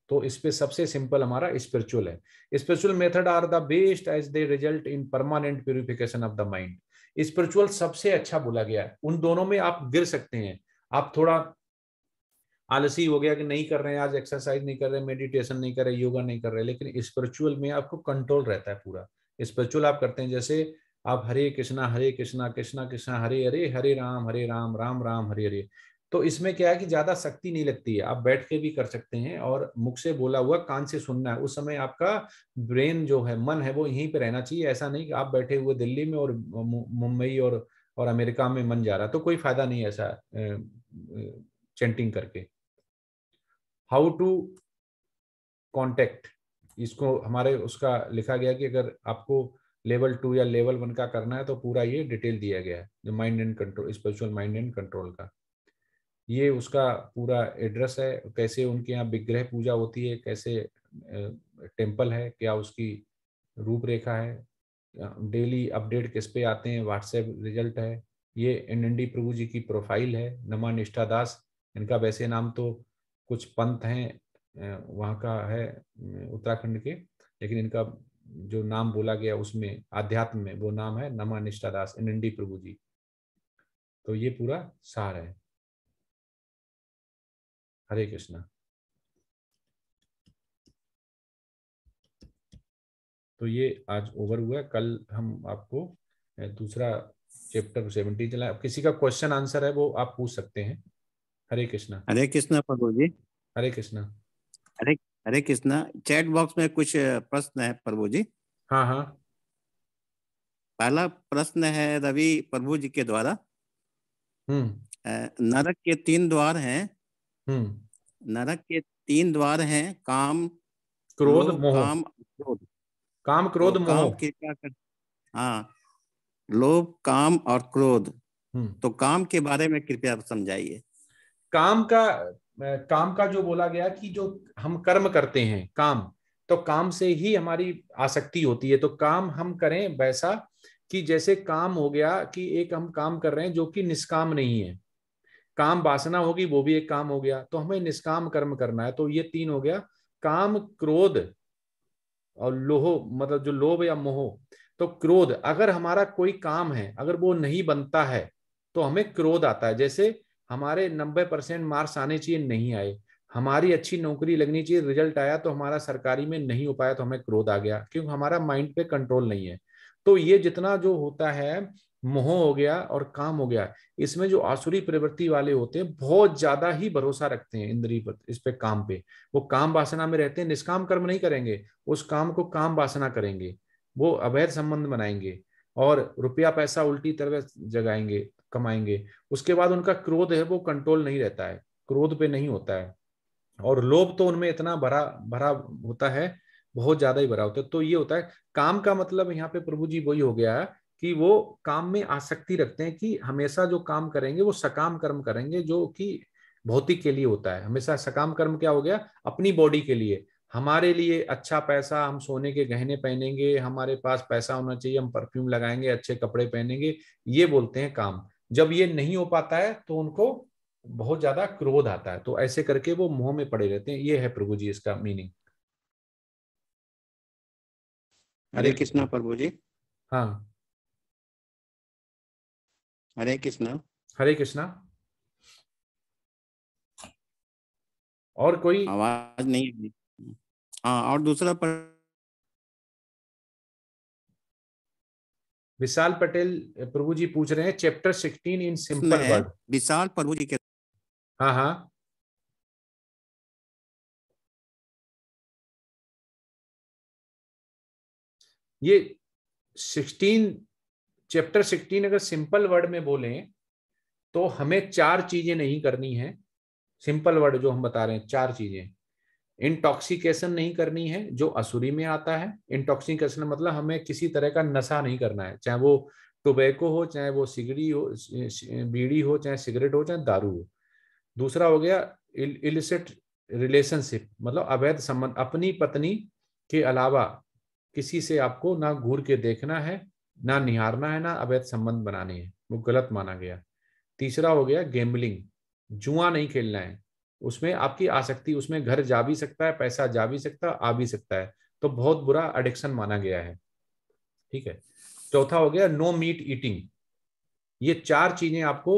तो इस पे सबसे सिंपल हमारा स्पिरिचुअल है spiritual method are the best as they result in permanent purification of the mind spiritual सबसे अच्छा बोला गया है उन दोनों में आप गिर सकते हैं आप थोड़ा आलसी हो गया कि नहीं कर रहे हैं आज एक्सरसाइज नहीं कर रहे मेडिटेशन नहीं कर रहे योगा नहीं कर रहे लेकिन स्पिरिचुअल में आपको कंट्रोल रहता है पूरा स्पिरिचुअल आप करते हैं जैसे आप हरे कृष्णा हरे कृष्णा कृष्णा कृष्णा हरे हरे हरे राम हरे राम राम राम हरे हरे तो इसमें क्या है कि ज्यादा शक्ति नहीं लगती है आप बैठ के भी कर सकते हैं और मुख से बोला हुआ कान से सुनना है उस समय आपका ब्रेन जो है मन है वो यहीं पे रहना चाहिए ऐसा नहीं कि आप बैठे हुए दिल्ली में और मुंबई और और अमेरिका में मन जा रहा तो कोई फायदा नहीं ऐसा चेंटिंग करके हाउ टू कॉन्टेक्ट इसको हमारे उसका लिखा गया कि अगर आपको लेवल टू या लेवल वन का करना है तो पूरा ये डिटेल दिया गया है जो mind and control spiritual mind and control का ये उसका पूरा एड्रेस है कैसे उनके यहाँ विग्रह पूजा होती है कैसे टेम्पल है क्या उसकी रूपरेखा है डेली अपडेट किस पे आते हैं व्हाट्सएप रिजल्ट है ये N N D Prabhu ji की प्रोफाइल है नमा निष्ठा दास इनका वैसे नाम तो कुछ पंथ हैं वहाँ का है उत्तराखंड के लेकिन इनका जो नाम बोला गया उसमें अध्यात्म में वो नाम है नमा दास एनडी प्रभु जी तो ये पूरा सार है हरे कृष्णा तो ये आज ओवर हुआ कल हम आपको दूसरा चैप्टर सेवेंटी चलाए किसी का क्वेश्चन आंसर है वो आप पूछ सकते हैं हरे कृष्णा हरे कृष्णा प्रभु जी हरे कृष्णा हरे हरे कृष्णा चैट बॉक्स में कुछ प्रश्न है प्रभु जी हाँ हाँ पहला प्रश्न है रवि प्रभु जी के द्वारा हम्म। नरक के तीन द्वार हैं हम्म। नरक के तीन द्वार हैं काम क्रोध मोह काम क्रोध काम क्रोध तो मोह काम के क्या कर हाँ लोभ काम और क्रोध हम्म। तो काम के बारे में कृपया समझाइए काम का काम का जो बोला गया कि जो हम कर्म करते हैं काम तो काम से ही हमारी आसक्ति होती है तो काम हम करें वैसा कि जैसे काम हो गया कि एक हम काम कर रहे हैं जो कि निष्काम नहीं है काम वासना होगी वो भी एक काम हो गया तो हमें निष्काम कर्म करना है तो ये तीन हो गया काम क्रोध और लोहो मतलब जो लोभ या मोह तो क्रोध अगर हमारा कोई काम है अगर वो नहीं बनता है तो हमें क्रोध आता है जैसे हमारे नब्बे परसेंट मार्क्स आने चाहिए नहीं आए हमारी अच्छी नौकरी लगनी चाहिए रिजल्ट आया तो हमारा सरकारी में नहीं हो पाया तो हमें क्रोध आ गया क्योंकि हमारा माइंड पे कंट्रोल नहीं है तो ये जितना जो होता है मोह हो गया और काम हो गया इसमें जो आसुरी प्रवृत्ति वाले होते हैं बहुत ज्यादा ही भरोसा रखते हैं इंद्री पर इस पे काम पे वो काम वासना में रहते हैं निष्काम कर्म नहीं करेंगे उस काम को काम वासना करेंगे वो अवैध संबंध बनाएंगे और रुपया पैसा उल्टी तरह जगाएंगे कमाएंगे उसके बाद उनका क्रोध है वो कंट्रोल नहीं रहता है क्रोध पे नहीं होता है और लोभ तो उनमें इतना भरा भरा होता है बहुत ज्यादा ही भरा होता है तो ये होता है काम का मतलब यहाँ पे प्रभु जी वही हो गया है कि वो काम में आसक्ति रखते हैं कि हमेशा जो काम करेंगे वो सकाम कर्म करेंगे जो कि भौतिक के लिए होता है हमेशा सकाम कर्म क्या हो गया अपनी बॉडी के लिए हमारे लिए अच्छा पैसा हम सोने के गहने पहनेंगे हमारे पास पैसा होना चाहिए हम परफ्यूम लगाएंगे अच्छे कपड़े पहनेंगे ये बोलते हैं काम जब ये नहीं हो पाता है तो उनको बहुत ज्यादा क्रोध आता है तो ऐसे करके वो मुंह में पड़े रहते हैं ये है प्रभु जी इसका मीनिंग हरे कृष्णा प्रभु जी हाँ हरे कृष्णा हरे कृष्णा और कोई आवाज नहीं हाँ और दूसरा पर विशाल पटेल प्रभु जी पूछ रहे हैं chapter sixteen in simple word Vishal Prabhu ji के हाँ हाँ ये सिक्सटीन चैप्टर सिक्सटीन अगर सिंपल वर्ड में बोले तो हमें चार चीजें नहीं करनी है सिंपल वर्ड जो हम बता रहे हैं चार चीजें इंटॉक्सिकेशन नहीं करनी है जो असुरी में आता है इंटॉक्सिकेशन मतलब हमें किसी तरह का नशा नहीं करना है चाहे वो टोबैको हो चाहे वो सिगड़ी हो बीड़ी हो चाहे सिगरेट हो चाहे दारू हो दूसरा हो गया इलिसिट रिलेशनशिप मतलब अवैध संबंध अपनी पत्नी के अलावा किसी से आपको ना घूर के देखना है ना निहारना है ना अवैध संबंध बनाने हैं वो गलत माना गया तीसरा हो गया गेम्बलिंग जुआ नहीं खेलना है उसमें आपकी आ सकती उसमें घर जा भी सकता है पैसा जा भी सकता आ भी सकता है तो बहुत बुरा एडिक्शन माना गया है ठीक है चौथा हो गया नो मीट ईटिंग ये चार चीजें आपको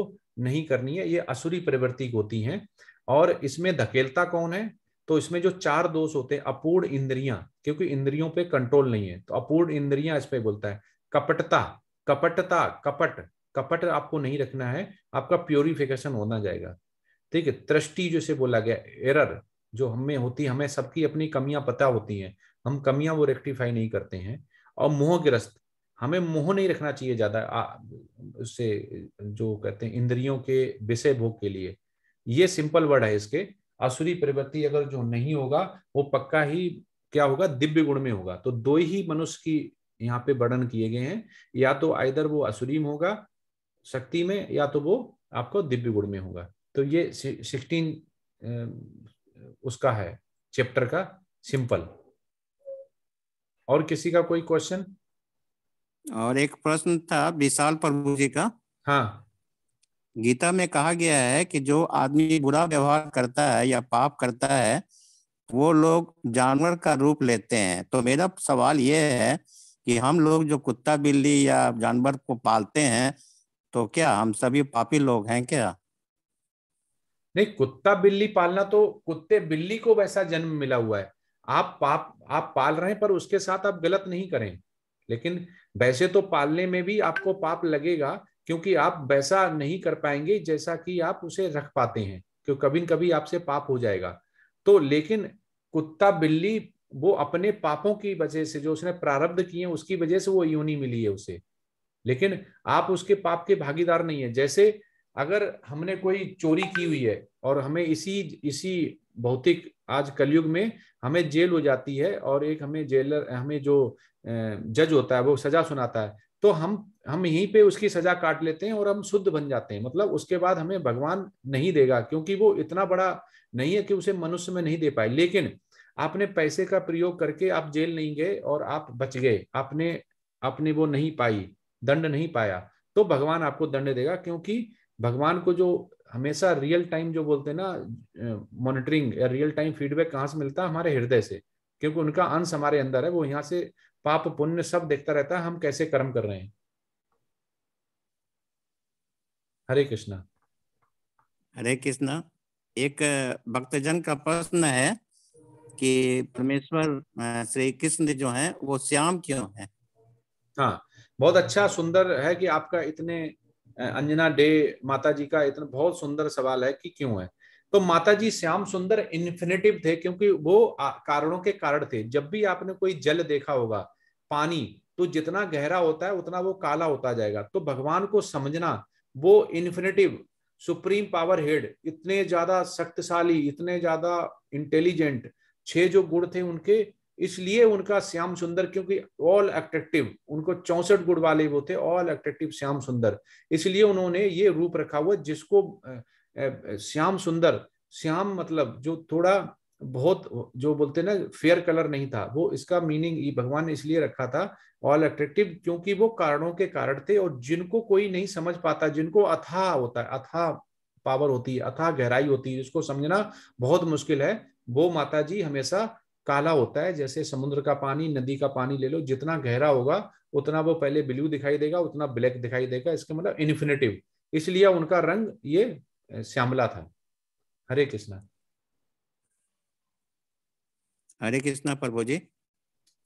नहीं करनी है ये असुरी प्रवृत्ति होती हैं और इसमें धकेलता कौन है तो इसमें जो चार दोष होते हैं अपूर्ण इंद्रियां क्योंकि इंद्रियों पे कंट्रोल नहीं है तो अपूर्ण इंद्रियां इस पे बोलता है कपटता कपटता कपट कपट आपको नहीं रखना है आपका प्योरिफिकेशन होना जाएगा ठीक है दृष्टि जैसे बोला गया एरर जो हमें होती है हमें सबकी अपनी कमियां पता होती हैं हम कमियां वो रेक्टिफाई नहीं करते हैं और मोह ग्रस्त हमें मोह नहीं रखना चाहिए ज्यादा उससे जो कहते हैं इंद्रियों के विषय भोग के लिए ये सिंपल वर्ड है इसके आसुरी प्रवृत्ति अगर जो नहीं होगा वो पक्का ही क्या होगा दिव्य गुण में होगा तो दो ही मनुष्य की यहाँ पे वर्णन किए गए हैं या तो आइदर वो असुरी में होगा शक्ति में या तो वो आपको दिव्य गुण में होगा तो ये सिक्सटीन um, उसका है चैप्टर का सिंपल और किसी का कोई क्वेश्चन और एक प्रश्न था विशाल प्रभु जी का हाँ गीता में कहा गया है कि जो आदमी बुरा व्यवहार करता है या पाप करता है वो लोग जानवर का रूप लेते हैं तो मेरा सवाल ये है कि हम लोग जो कुत्ता बिल्ली या जानवर को पालते हैं तो क्या हम सभी पापी लोग हैं क्या नहीं कुत्ता बिल्ली पालना तो कुत्ते बिल्ली को वैसा जन्म मिला हुआ है आप पाप आप पाल रहे हैं पर उसके साथ आप गलत नहीं करें लेकिन वैसे तो पालने में भी आपको पाप लगेगा क्योंकि आप वैसा नहीं कर पाएंगे जैसा कि आप उसे रख पाते हैं क्यों कभी न कभी आपसे पाप हो जाएगा तो लेकिन कुत्ता बिल्ली वो अपने पापों की वजह से जो उसने प्रारब्ध किए उसकी वजह से वो योनि मिली है उसे लेकिन आप उसके पाप के भागीदार नहीं है जैसे अगर हमने कोई चोरी की हुई है और हमें इसी इसी भौतिक आज कलयुग में हमें जेल हो जाती है और एक हमें जेलर हमें जो जज होता है वो सजा सुनाता है तो हम हम यहीं पे उसकी सजा काट लेते हैं और हम शुद्ध बन जाते हैं मतलब उसके बाद हमें भगवान नहीं देगा क्योंकि वो इतना बड़ा नहीं है कि उसे मनुष्य में नहीं दे पाए लेकिन आपने पैसे का प्रयोग करके आप जेल नहीं गए और आप बच गए आपने आपने वो नहीं पाई दंड नहीं पाया तो भगवान आपको दंड देगा क्योंकि भगवान को जो हमेशा रियल टाइम जो बोलते हैं ना मॉनिटरिंग या रियल टाइम फीडबैक कहाँ से मिलता है हमारे हृदय से क्योंकि उनका अंश हमारे अंदर है वो यहाँ से पाप पुण्य सब देखता रहता है हम कैसे कर्म कर रहे हैं हरे कृष्णा हरे कृष्णा एक भक्तजन का प्रश्न है कि परमेश्वर श्री कृष्ण जो है वो श्याम क्यों है हाँ बहुत अच्छा सुंदर है कि आपका इतने अंजना डे माता जी का इतना बहुत सुंदर सवाल है कि क्यों है तो माता जी श्याम सुंदर इन्फिनेटिव थे क्योंकि वो कारणों के कारण थे जब भी आपने कोई जल देखा होगा पानी तो जितना गहरा होता है उतना वो काला होता जाएगा तो भगवान को समझना वो इन्फिनेटिव सुप्रीम पावर हेड इतने ज्यादा शक्तिशाली इतने ज्यादा इंटेलिजेंट छह जो गुण थे उनके इसलिए उनका श्याम सुंदर क्योंकि ऑल एट्रेक्टिव उनको चौसठ गुण वाले वो थे ऑल एट्रेक्टिव श्याम सुंदर इसलिए उन्होंने ये रूप रखा हुआ जिसको श्याम सुंदर श्याम मतलब जो थोड़ा बहुत जो बोलते ना फेयर कलर नहीं था वो इसका मीनिंग भगवान ने इसलिए रखा था ऑल एट्रेक्टिव क्योंकि वो कारणों के कारण थे और जिनको कोई नहीं समझ पाता जिनको अथाह होता है अथाह पावर होती है अथाह गहराई होती है जिसको समझना बहुत मुश्किल है वो माता जी हमेशा काला होता है जैसे समुद्र का पानी नदी का पानी ले लो जितना गहरा होगा उतना वो पहले ब्लू दिखाई देगा उतना ब्लैक दिखाई देगा इसके मतलब इन्फिनेटिव इसलिए उनका रंग ये श्यामला था हरे कृष्णा हरे कृष्णा प्रभु जी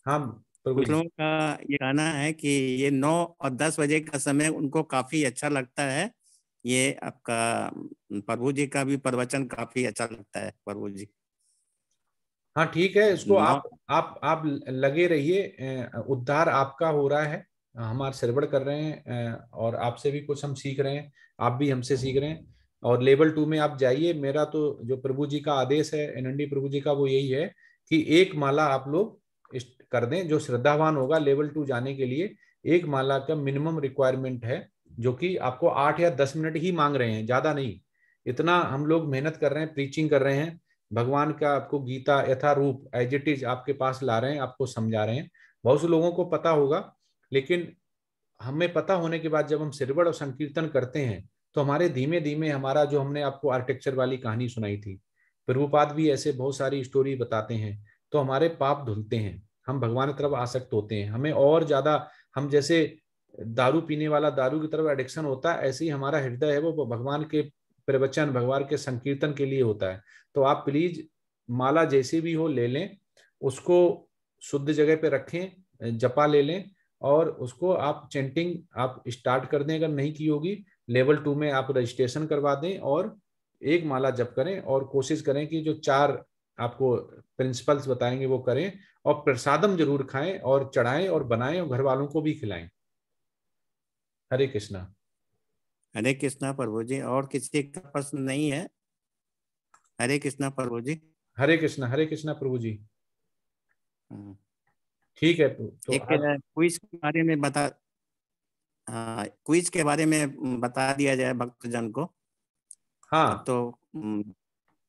हाँ प्रभु लोगों का ये कहना है कि ये नौ और दस बजे का समय उनको काफी अच्छा लगता है ये आपका प्रभु जी का भी प्रवचन काफी अच्छा लगता है प्रभु जी हाँ ठीक है इसको हाँ। आप आप आप लगे रहिए उद्धार आपका हो रहा है हमारे सरवड़ कर रहे हैं और आपसे भी कुछ हम सीख रहे हैं आप भी हमसे सीख रहे हैं और लेवल टू में आप जाइए मेरा तो जो प्रभु जी का आदेश है एनएनडी प्रभु जी का वो यही है कि एक माला आप लोग कर दें जो श्रद्धावान होगा लेवल टू जाने के लिए एक माला का मिनिमम रिक्वायरमेंट है जो कि आपको आठ या दस मिनट ही मांग रहे हैं ज्यादा नहीं इतना हम लोग मेहनत कर रहे हैं प्रीचिंग कर रहे हैं भगवान का आपको Gita Yatharup as it is आपके पास ला रहे हैं आपको समझा रहे हैं बहुत से लोगों को पता होगा लेकिन हमें पता होने के बाद जब हम सिरवड़ और संकीर्तन करते हैं तो हमारे धीमे धीमे हमारा जो हमने आपको आर्किटेक्चर वाली कहानी सुनाई थी प्रभुपाद भी ऐसे बहुत सारी स्टोरी बताते हैं तो हमारे पाप धुलते हैं हम भगवान की तरफ आसक्त होते हैं हमें और ज्यादा हम जैसे दारू पीने वाला दारू की तरफ एडिक्शन होता है ऐसे ही हमारा हृदय है वो भगवान के प्रवचन भगवान के संकीर्तन के लिए होता है तो आप प्लीज माला जैसी भी हो ले लें उसको शुद्ध जगह पे रखें जपा ले लें और उसको आप चेंटिंग आप स्टार्ट कर दें अगर नहीं की होगी लेवल टू में आप रजिस्ट्रेशन करवा दें और एक माला जप करें और कोशिश करें कि जो चार आपको प्रिंसिपल्स बताएंगे वो करें और प्रसादम जरूर खाएं और चढ़ाएं और बनाएं और घर वालों को भी खिलाएं हरे कृष्णा हरे कृष्णा प्रभु जी और किसी का प्रश्न नहीं है हरे कृष्णा प्रभु जी हरे कृष्णा हरे कृष्णा प्रभु जी हम्म। ठीक है तो, तो एक क्विज के बारे में बता हाँ क्विज के बारे में बता दिया जाए भक्तजन को हाँ तो हम्म।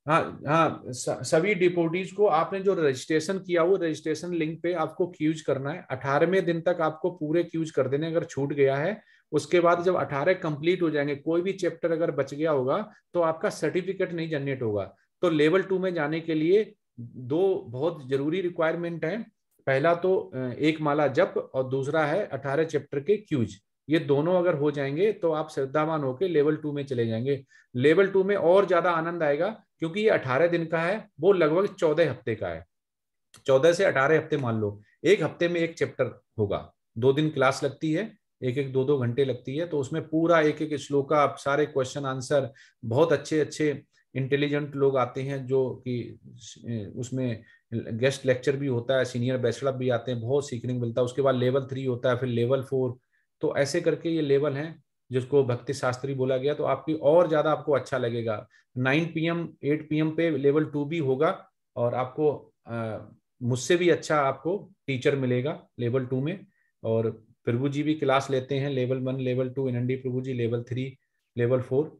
हाँ हाँ सभी डिपोटीज को आपने जो रजिस्ट्रेशन किया वो रजिस्ट्रेशन लिंक पे आपको क्यूज करना है अठारहवें दिन तक आपको पूरे क्यूज कर देने अगर छूट गया है उसके बाद जब 18 कंप्लीट हो जाएंगे कोई भी चैप्टर अगर बच गया होगा तो आपका सर्टिफिकेट नहीं जनरेट होगा तो लेवल टू में जाने के लिए दो बहुत जरूरी रिक्वायरमेंट है पहला तो एक माला जप और दूसरा है अठारह चैप्टर के क्यूज ये दोनों अगर हो जाएंगे तो आप श्रद्धावान होकर लेवल टू में चले जाएंगे लेवल टू में और ज्यादा आनंद आएगा क्योंकि ये अठारह दिन का है वो लगभग चौदह हफ्ते का है चौदह से अठारह हफ्ते मान लो एक हफ्ते में एक चैप्टर होगा दो दिन क्लास लगती है एक एक दो दो घंटे लगती है तो उसमें पूरा एक एक श्लोक आप सारे क्वेश्चन आंसर बहुत अच्छे अच्छे इंटेलिजेंट लोग आते हैं जो कि उसमें गेस्ट लेक्चर भी होता है सीनियर बैचलर भी आते हैं बहुत सीखने को मिलता है उसके बाद लेवल थ्री होता है फिर लेवल फोर तो ऐसे करके ये लेवल हैं जिसको भक्ति शास्त्री बोला गया तो आपकी और ज़्यादा आपको अच्छा लगेगा नाइन पी एम एट पी एम पे लेवल टू भी होगा और आपको मुझसे भी अच्छा आपको टीचर मिलेगा लेवल टू में और प्रभु जी भी क्लास लेते हैं लेवल वन लेवल टू इन N D Prabhu ji level three level four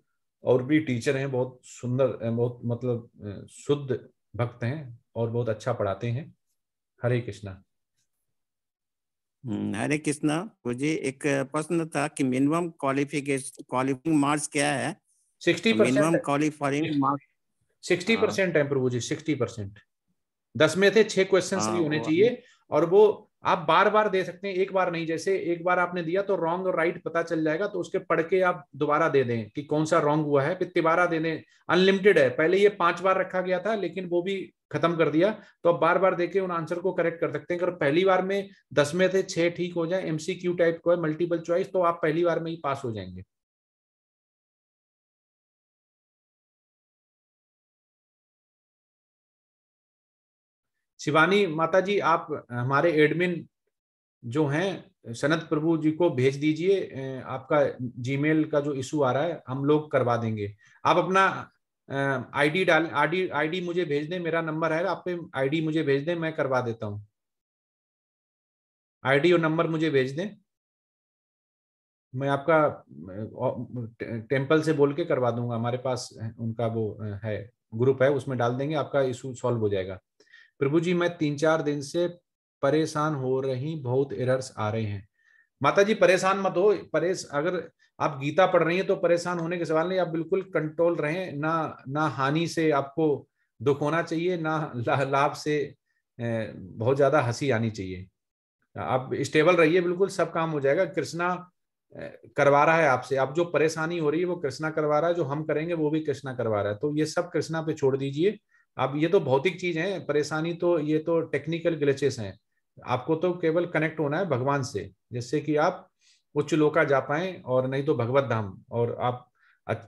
और भी टीचर हैं बहुत सुंदर बहुत मतलब शुद्ध भक्त हैं और बहुत अच्छा पढ़ाते हैं हरे कृष्णा हम्म, हरे कृष्णा मुझे एक प्रश्न था कि मिनिमम क्वालिफिकेशन क्वालिफाइंग मार्क्स क्या है sixty minimum qualifying marks sixty हाँ। परसेंट है प्रभु जी सिक्सटी परसेंट दस में थे छह क्वेश्चन हाँ, भी होने चाहिए और वो आप बार बार दे सकते हैं एक बार नहीं जैसे एक बार आपने दिया तो रॉन्ग और राइट पता चल जाएगा तो उसके पढ़ के आप दोबारा दे दें कि कौन सा रॉन्ग हुआ है फिर तिबारा दे दें अनलिमिटेड है पहले ये पांच बार रखा गया था लेकिन वो भी खत्म कर दिया तो आप बार बार देके उन आंसर को करेक्ट कर सकते हैं अगर पहली बार में दस में से छह ठीक हो जाए एमसीक्यू टाइप को है मल्टीपल चॉइस तो आप पहली बार में ही पास हो जाएंगे शिवानी माता जी आप हमारे एडमिन जो हैं सनत प्रभु जी को भेज दीजिए आपका जीमेल का जो इशू आ रहा है हम लोग करवा देंगे आप अपना आईडी डाल आईडी आईडी मुझे भेज दें मेरा नंबर है आप पे आईडी मुझे भेज दें मैं करवा देता हूँ आईडी और नंबर मुझे भेज दें मैं आपका टेम्पल से बोल के करवा दूंगा हमारे पास उनका वो है ग्रुप है उसमें डाल देंगे आपका इशू सॉल्व हो जाएगा प्रभु जी मैं तीन चार दिन से परेशान हो रही बहुत एरर्स आ रहे हैं माता जी परेशान मत हो परेश अगर आप गीता पढ़ रही हैं तो परेशान होने के सवाल नहीं आप बिल्कुल कंट्रोल रहे ना ना हानि से आपको दुख होना चाहिए ना लाभ से बहुत ज्यादा हंसी आनी चाहिए आप स्टेबल रहिए बिल्कुल सब काम हो जाएगा कृष्णा करवा रहा है आपसे आप जो परेशानी हो रही है वो कृष्णा करवा रहा है जो हम करेंगे वो भी कृष्णा करवा रहा है तो ये सब कृष्णा पे छोड़ दीजिए अब ये तो भौतिक चीज है परेशानी तो ये तो टेक्निकल ग्लचेस हैं आपको तो केवल कनेक्ट होना है भगवान से जिससे कि आप उच्च लोका जा पाए और नहीं तो भगवत धाम और आप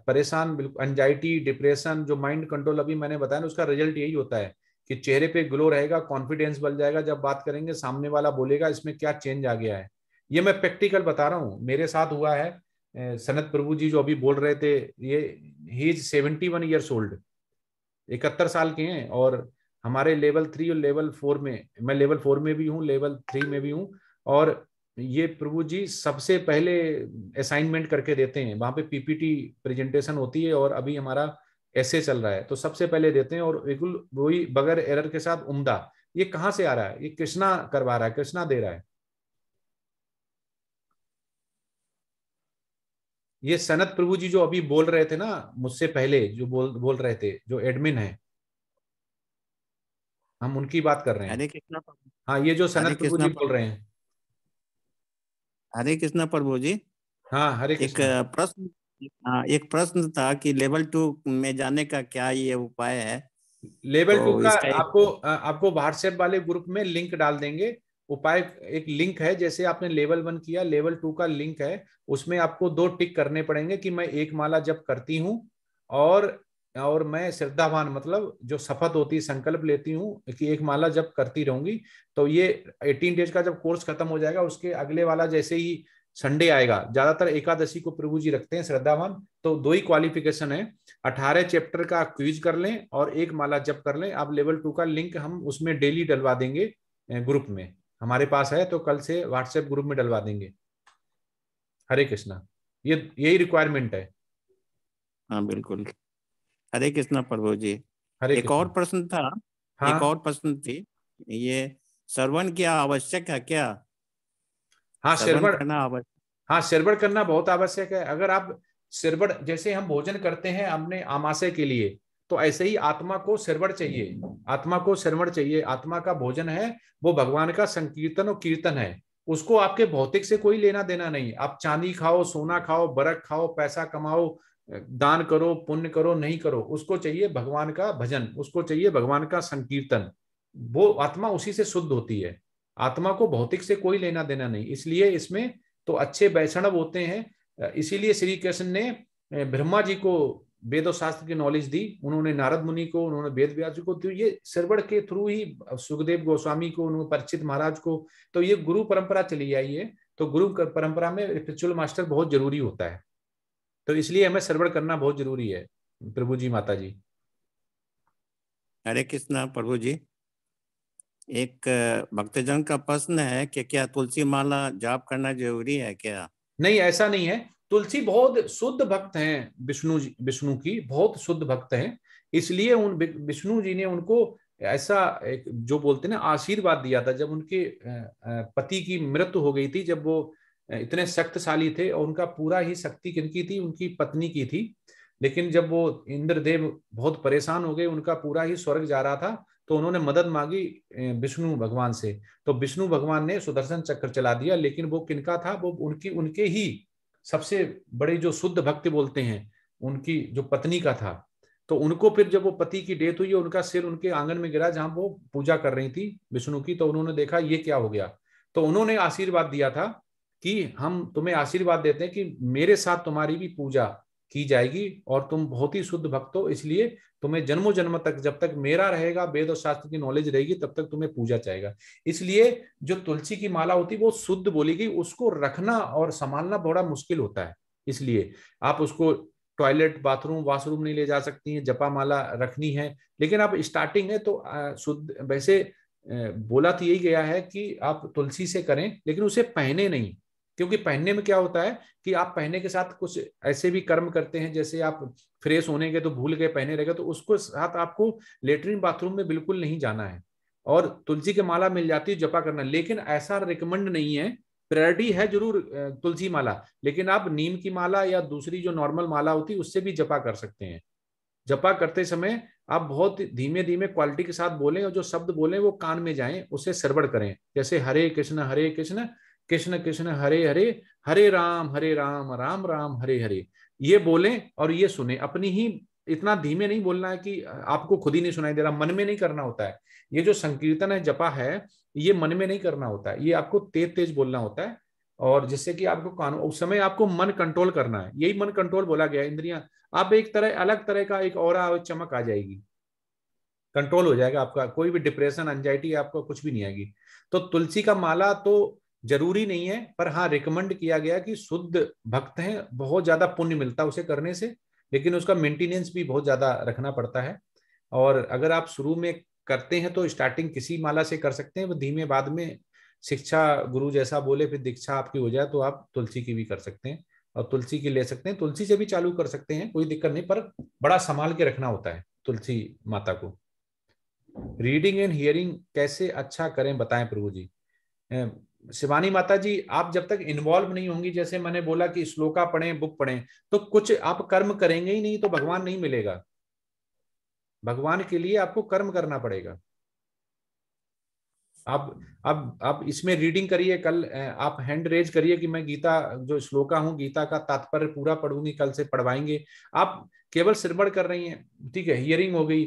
परेशान बिल्कुल एंजाइटी डिप्रेशन जो माइंड कंट्रोल अभी मैंने बताया ना उसका रिजल्ट यही होता है कि चेहरे पे ग्लो रहेगा कॉन्फिडेंस बढ़ जाएगा जब बात करेंगे सामने वाला बोलेगा इसमें क्या चेंज आ गया है ये मैं प्रैक्टिकल बता रहा हूँ मेरे साथ हुआ है सनत प्रभु जी जो अभी बोल रहे थे ये he is seventy one years old इकहत्तर साल के हैं और हमारे लेवल थ्री और लेवल फोर में मैं लेवल फोर में भी हूँ लेवल थ्री में भी हूँ और ये प्रभु जी सबसे पहले असाइनमेंट करके देते हैं वहां पे पीपीटी प्रेजेंटेशन होती है और अभी हमारा ऐसे चल रहा है तो सबसे पहले देते हैं और बिल्कुल वही बगैर एरर के साथ उमदा ये कहाँ से आ रहा है ये कृष्णा करवा रहा है कृष्णा दे रहा है ये सनत प्रभु जी जो अभी बोल रहे थे ना मुझसे पहले जो बोल बोल रहे थे जो एडमिन है हम उनकी बात कर रहे हैं हाँ ये जो सनत प्रभु जी बोल रहे हैं हरे कृष्णा प्रभु जी हाँ हरे एक प्रश्न हाँ, एक प्रश्न था कि लेवल टू में जाने का क्या ये उपाय है लेवल तो टू का आपको आपको व्हाट्सएप वाले ग्रुप में लिंक डाल देंगे उपाय एक लिंक है जैसे आपने लेवल वन किया लेवल टू का लिंक है उसमें आपको दो टिक करने पड़ेंगे कि मैं एक माला जब करती हूँ और और मैं श्रद्धावान मतलब जो शपथ होती है संकल्प लेती हूँ कि एक माला जब करती रहूंगी तो ये 18 डेज का जब कोर्स खत्म हो जाएगा उसके अगले वाला जैसे ही संडे आएगा ज्यादातर एकादशी को प्रभु जी रखते हैं श्रद्धावान तो दो ही क्वालिफिकेशन है अठारह चैप्टर का क्विज कर लें और एक माला जब कर लें आप लेवल टू का लिंक हम उसमें डेली डलवा देंगे ग्रुप में हमारे पास है तो कल से व्हाट्सएप ग्रुप में डलवा देंगे हरे कृष्णा ये यही रिक्वायरमेंट है हाँ बिल्कुल हरे कृष्णा प्रभु जी हरे एक और प्रश्न था हाँ? एक और प्रश्न थी ये श्रवण क्या आवश्यक है क्या हाँ श्रवण करना आवश्यक हाँ श्रवण करना बहुत आवश्यक है अगर आप श्रवण जैसे हम भोजन करते हैं अपने आमाशय के लिए तो ऐसे ही आत्मा को सरवण चाहिए आत्मा को सरवण चाहिए आत्मा का भोजन है वो भगवान का संकीर्तन और कीर्तन है उसको आपके भौतिक से कोई लेना देना नहीं आप चांदी खाओ सोना खाओ बरक खाओ पैसा कमाओ दान करो पुण्य करो नहीं करो उसको चाहिए भगवान का भजन उसको चाहिए भगवान का संकीर्तन वो आत्मा उसी से शुद्ध होती है आत्मा को भौतिक से कोई लेना देना नहीं इसलिए इसमें तो अच्छे वैष्णव होते हैं इसीलिए श्री कृष्ण ने ब्रह्मा जी को वेद और शास्त्र की नॉलेज दी उन्होंने नारद मुनि को उन्होंने वेद व्यास को तो ये सरवड़ के थ्रू ही सुखदेव गोस्वामी को उन्होंने परिचित महाराज को तो ये गुरु परंपरा चली आई है तो गुरु परंपरा में स्पिरिचुअल मास्टर बहुत जरूरी होता है तो इसलिए हमें सरवड़ करना बहुत जरूरी है प्रभु जी माता जी हरे कृष्णा प्रभु जी एक भक्तजन का प्रश्न है कि क्या तुलसी माला जाप करना जरूरी है क्या नहीं ऐसा नहीं है तुलसी बहुत शुद्ध भक्त हैं विष्णु विष्णु की बहुत शुद्ध भक्त हैं इसलिए उन विष्णु जी ने उनको ऐसा एक जो बोलते ना आशीर्वाद दिया था जब उनके पति की मृत्यु हो गई थी जब वो इतने शक्तिशाली थे और उनका पूरा ही शक्ति किनकी थी उनकी पत्नी की थी लेकिन जब वो इंद्रदेव बहुत परेशान हो गए उनका पूरा ही स्वर्ग जा रहा था तो उन्होंने मदद मांगी विष्णु भगवान से तो विष्णु भगवान ने सुदर्शन चक्र चला दिया लेकिन वो किनका था वो उनकी उनके ही सबसे बड़े जो शुद्ध भक्त बोलते हैं उनकी जो पत्नी का था तो उनको फिर जब वो पति की डेथ हुई उनका सिर उनके आंगन में गिरा जहां वो पूजा कर रही थी विष्णु की तो उन्होंने देखा ये क्या हो गया तो उन्होंने आशीर्वाद दिया था कि हम तुम्हें आशीर्वाद देते हैं कि मेरे साथ तुम्हारी भी पूजा की जाएगी और तुम बहुत ही शुद्ध भक्त हो इसलिए तुम्हें जन्मों जन्म तक जब तक मेरा रहेगा वेद और शास्त्र की नॉलेज रहेगी तब तक तुम्हें पूजा चाहेगा इसलिए जो तुलसी की माला होती है वो शुद्ध बोली गई उसको रखना और संभालना बड़ा मुश्किल होता है इसलिए आप उसको टॉयलेट बाथरूम वाशरूम नहीं ले जा सकती हैं जपा माला रखनी है लेकिन आप स्टार्टिंग है तो शुद्ध वैसे बोला तो यही गया है कि आप तुलसी से करें लेकिन उसे पहने नहीं क्योंकि पहनने में क्या होता है कि आप पहनने के साथ कुछ ऐसे भी कर्म करते हैं जैसे आप फ्रेश होने गए तो भूल गए पहने रह गए तो उसको साथ आपको लेटरिन बाथरूम में बिल्कुल नहीं जाना है और तुलसी के माला मिल जाती है जपा करना लेकिन ऐसा रिकमेंड नहीं है प्रायोरिटी है जरूर तुलसी माला लेकिन आप नीम की माला या दूसरी जो नॉर्मल माला होती है उससे भी जपा कर सकते हैं जपा करते समय आप बहुत धीमे धीमे क्वालिटी के साथ बोलें और जो शब्द बोलें वो कान में जाएं उसे सरवण करें जैसे हरे कृष्ण हरे कृष्ण कृष्ण कृष्ण हरे हरे हरे राम हरे राम राम राम हरे हरे ये बोले और ये सुने अपनी ही इतना धीमे नहीं बोलना है कि आपको खुद ही नहीं सुनाई दे रहा मन में नहीं करना होता है ये जो संकीर्तन है जपा है ये मन में नहीं करना होता है ये आपको तेज तेज बोलना होता है और जिससे कि आपको कान उस समय आपको मन कंट्रोल करना है यही मन कंट्रोल बोला गया इंद्रिया आप एक तरह अलग तरह का एक और चमक आ जाएगी कंट्रोल हो जाएगा आपका कोई भी डिप्रेशन एंजाइटी आपको कुछ भी नहीं आएगी तो तुलसी का माला तो जरूरी नहीं है पर हाँ रिकमेंड किया गया कि शुद्ध भक्त हैं बहुत ज्यादा पुण्य मिलता है उसे करने से लेकिन उसका मेंटेनेंस भी बहुत ज्यादा रखना पड़ता है और अगर आप शुरू में करते हैं तो स्टार्टिंग किसी माला से कर सकते हैं वो धीमे बाद में शिक्षा गुरु जैसा बोले फिर दीक्षा आपकी हो जाए तो आप तुलसी की भी कर सकते हैं और तुलसी की ले सकते हैं तुलसी से भी चालू कर सकते हैं कोई दिक्कत नहीं पर बड़ा संभाल के रखना होता है तुलसी माता को रीडिंग एंड हियरिंग कैसे अच्छा करें बताएं प्रभु जी शिवानी माता जी आप जब तक इन्वॉल्व नहीं होंगी जैसे मैंने बोला कि श्लोका पढ़े बुक पढ़े तो कुछ आप कर्म करेंगे ही नहीं तो भगवान नहीं मिलेगा भगवान के लिए आपको कर्म करना पड़ेगा आप अब आप इसमें रीडिंग करिए कल आप हैंड रेज करिए कि मैं गीता जो श्लोका हूँ गीता का तात्पर्य पूरा पढ़ूंगी कल से पढ़वाएंगे आप केवल सिरबड़ कर रही हैं ठीक है हियरिंग हो गई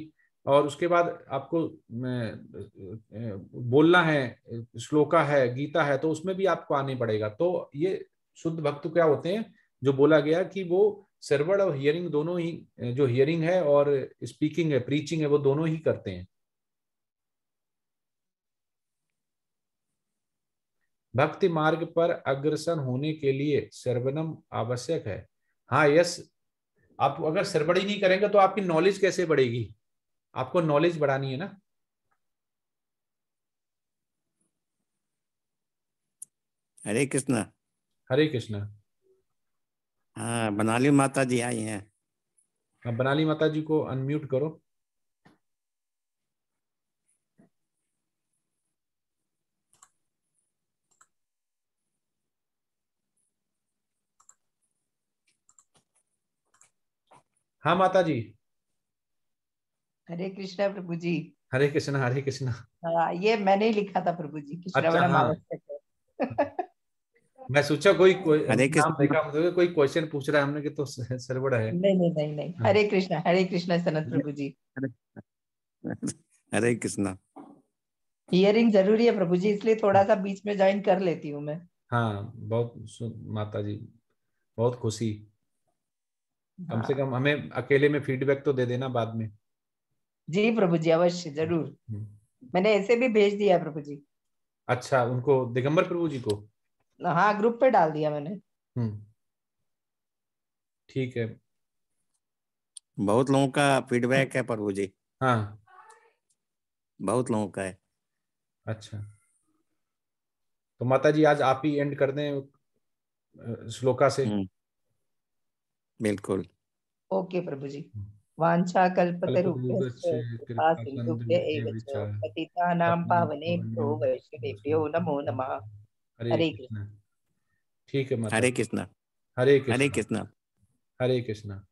और उसके बाद आपको बोलना है श्लोका है गीता है तो उसमें भी आपको आने पड़ेगा तो ये शुद्ध भक्त क्या होते हैं जो बोला गया कि वो सर्वण और हियरिंग दोनों ही जो हियरिंग है और स्पीकिंग है प्रीचिंग है वो दोनों ही करते हैं भक्ति मार्ग पर अग्रसर होने के लिए सर्वनम आवश्यक है हाँ यस आप अगर सरबड़ी नहीं करेंगे तो आपकी नॉलेज कैसे बढ़ेगी आपको नॉलेज बढ़ानी है ना हरे कृष्णा हरे कृष्णा हाँ बनाली माता जी आई हैं हाँ बनाली माता जी को अनम्यूट करो हाँ माता जी हरे कृष्णा प्रभु जी हरे कृष्णा हरे कृष्णा हाँ, ये मैंने ही लिखा था प्रभु जी अच्छा, हाँ। मैं सोचा कोई हरे कृष्ण मतलब कोई क्वेश्चन पूछ रहा है हमने कि तो सरवड़ा है नहीं नहीं नहीं नहीं हाँ। हरे कृष्णा हरे कृष्णा सनत प्रभु जी हरे कृष्णा हियरिंग जरूरी है प्रभु जी इसलिए थोड़ा सा बीच में ज्वाइन कर लेती हूँ मैं हाँ बहुत माता जी बहुत खुशी कम से कम हमें अकेले में फीडबैक तो दे देना बाद में जी प्रभु जी अवश्य जरूर हम्म। मैंने ऐसे भी भेज दिया प्रभु जी अच्छा उनको दिगंबर प्रभु जी को हाँ ग्रुप पे डाल दिया मैंने हम्म। ठीक है बहुत लोगों का फीडबैक है प्रभु जी हाँ बहुत लोगों का है अच्छा तो माता जी आज आप ही एंड कर दें श्लोका से हम्म। बिल्कुल ओके प्रभु जी ठीक है हरे कृष्ण हरे कृष्ण हरे कृष्ण हरे कृष्ण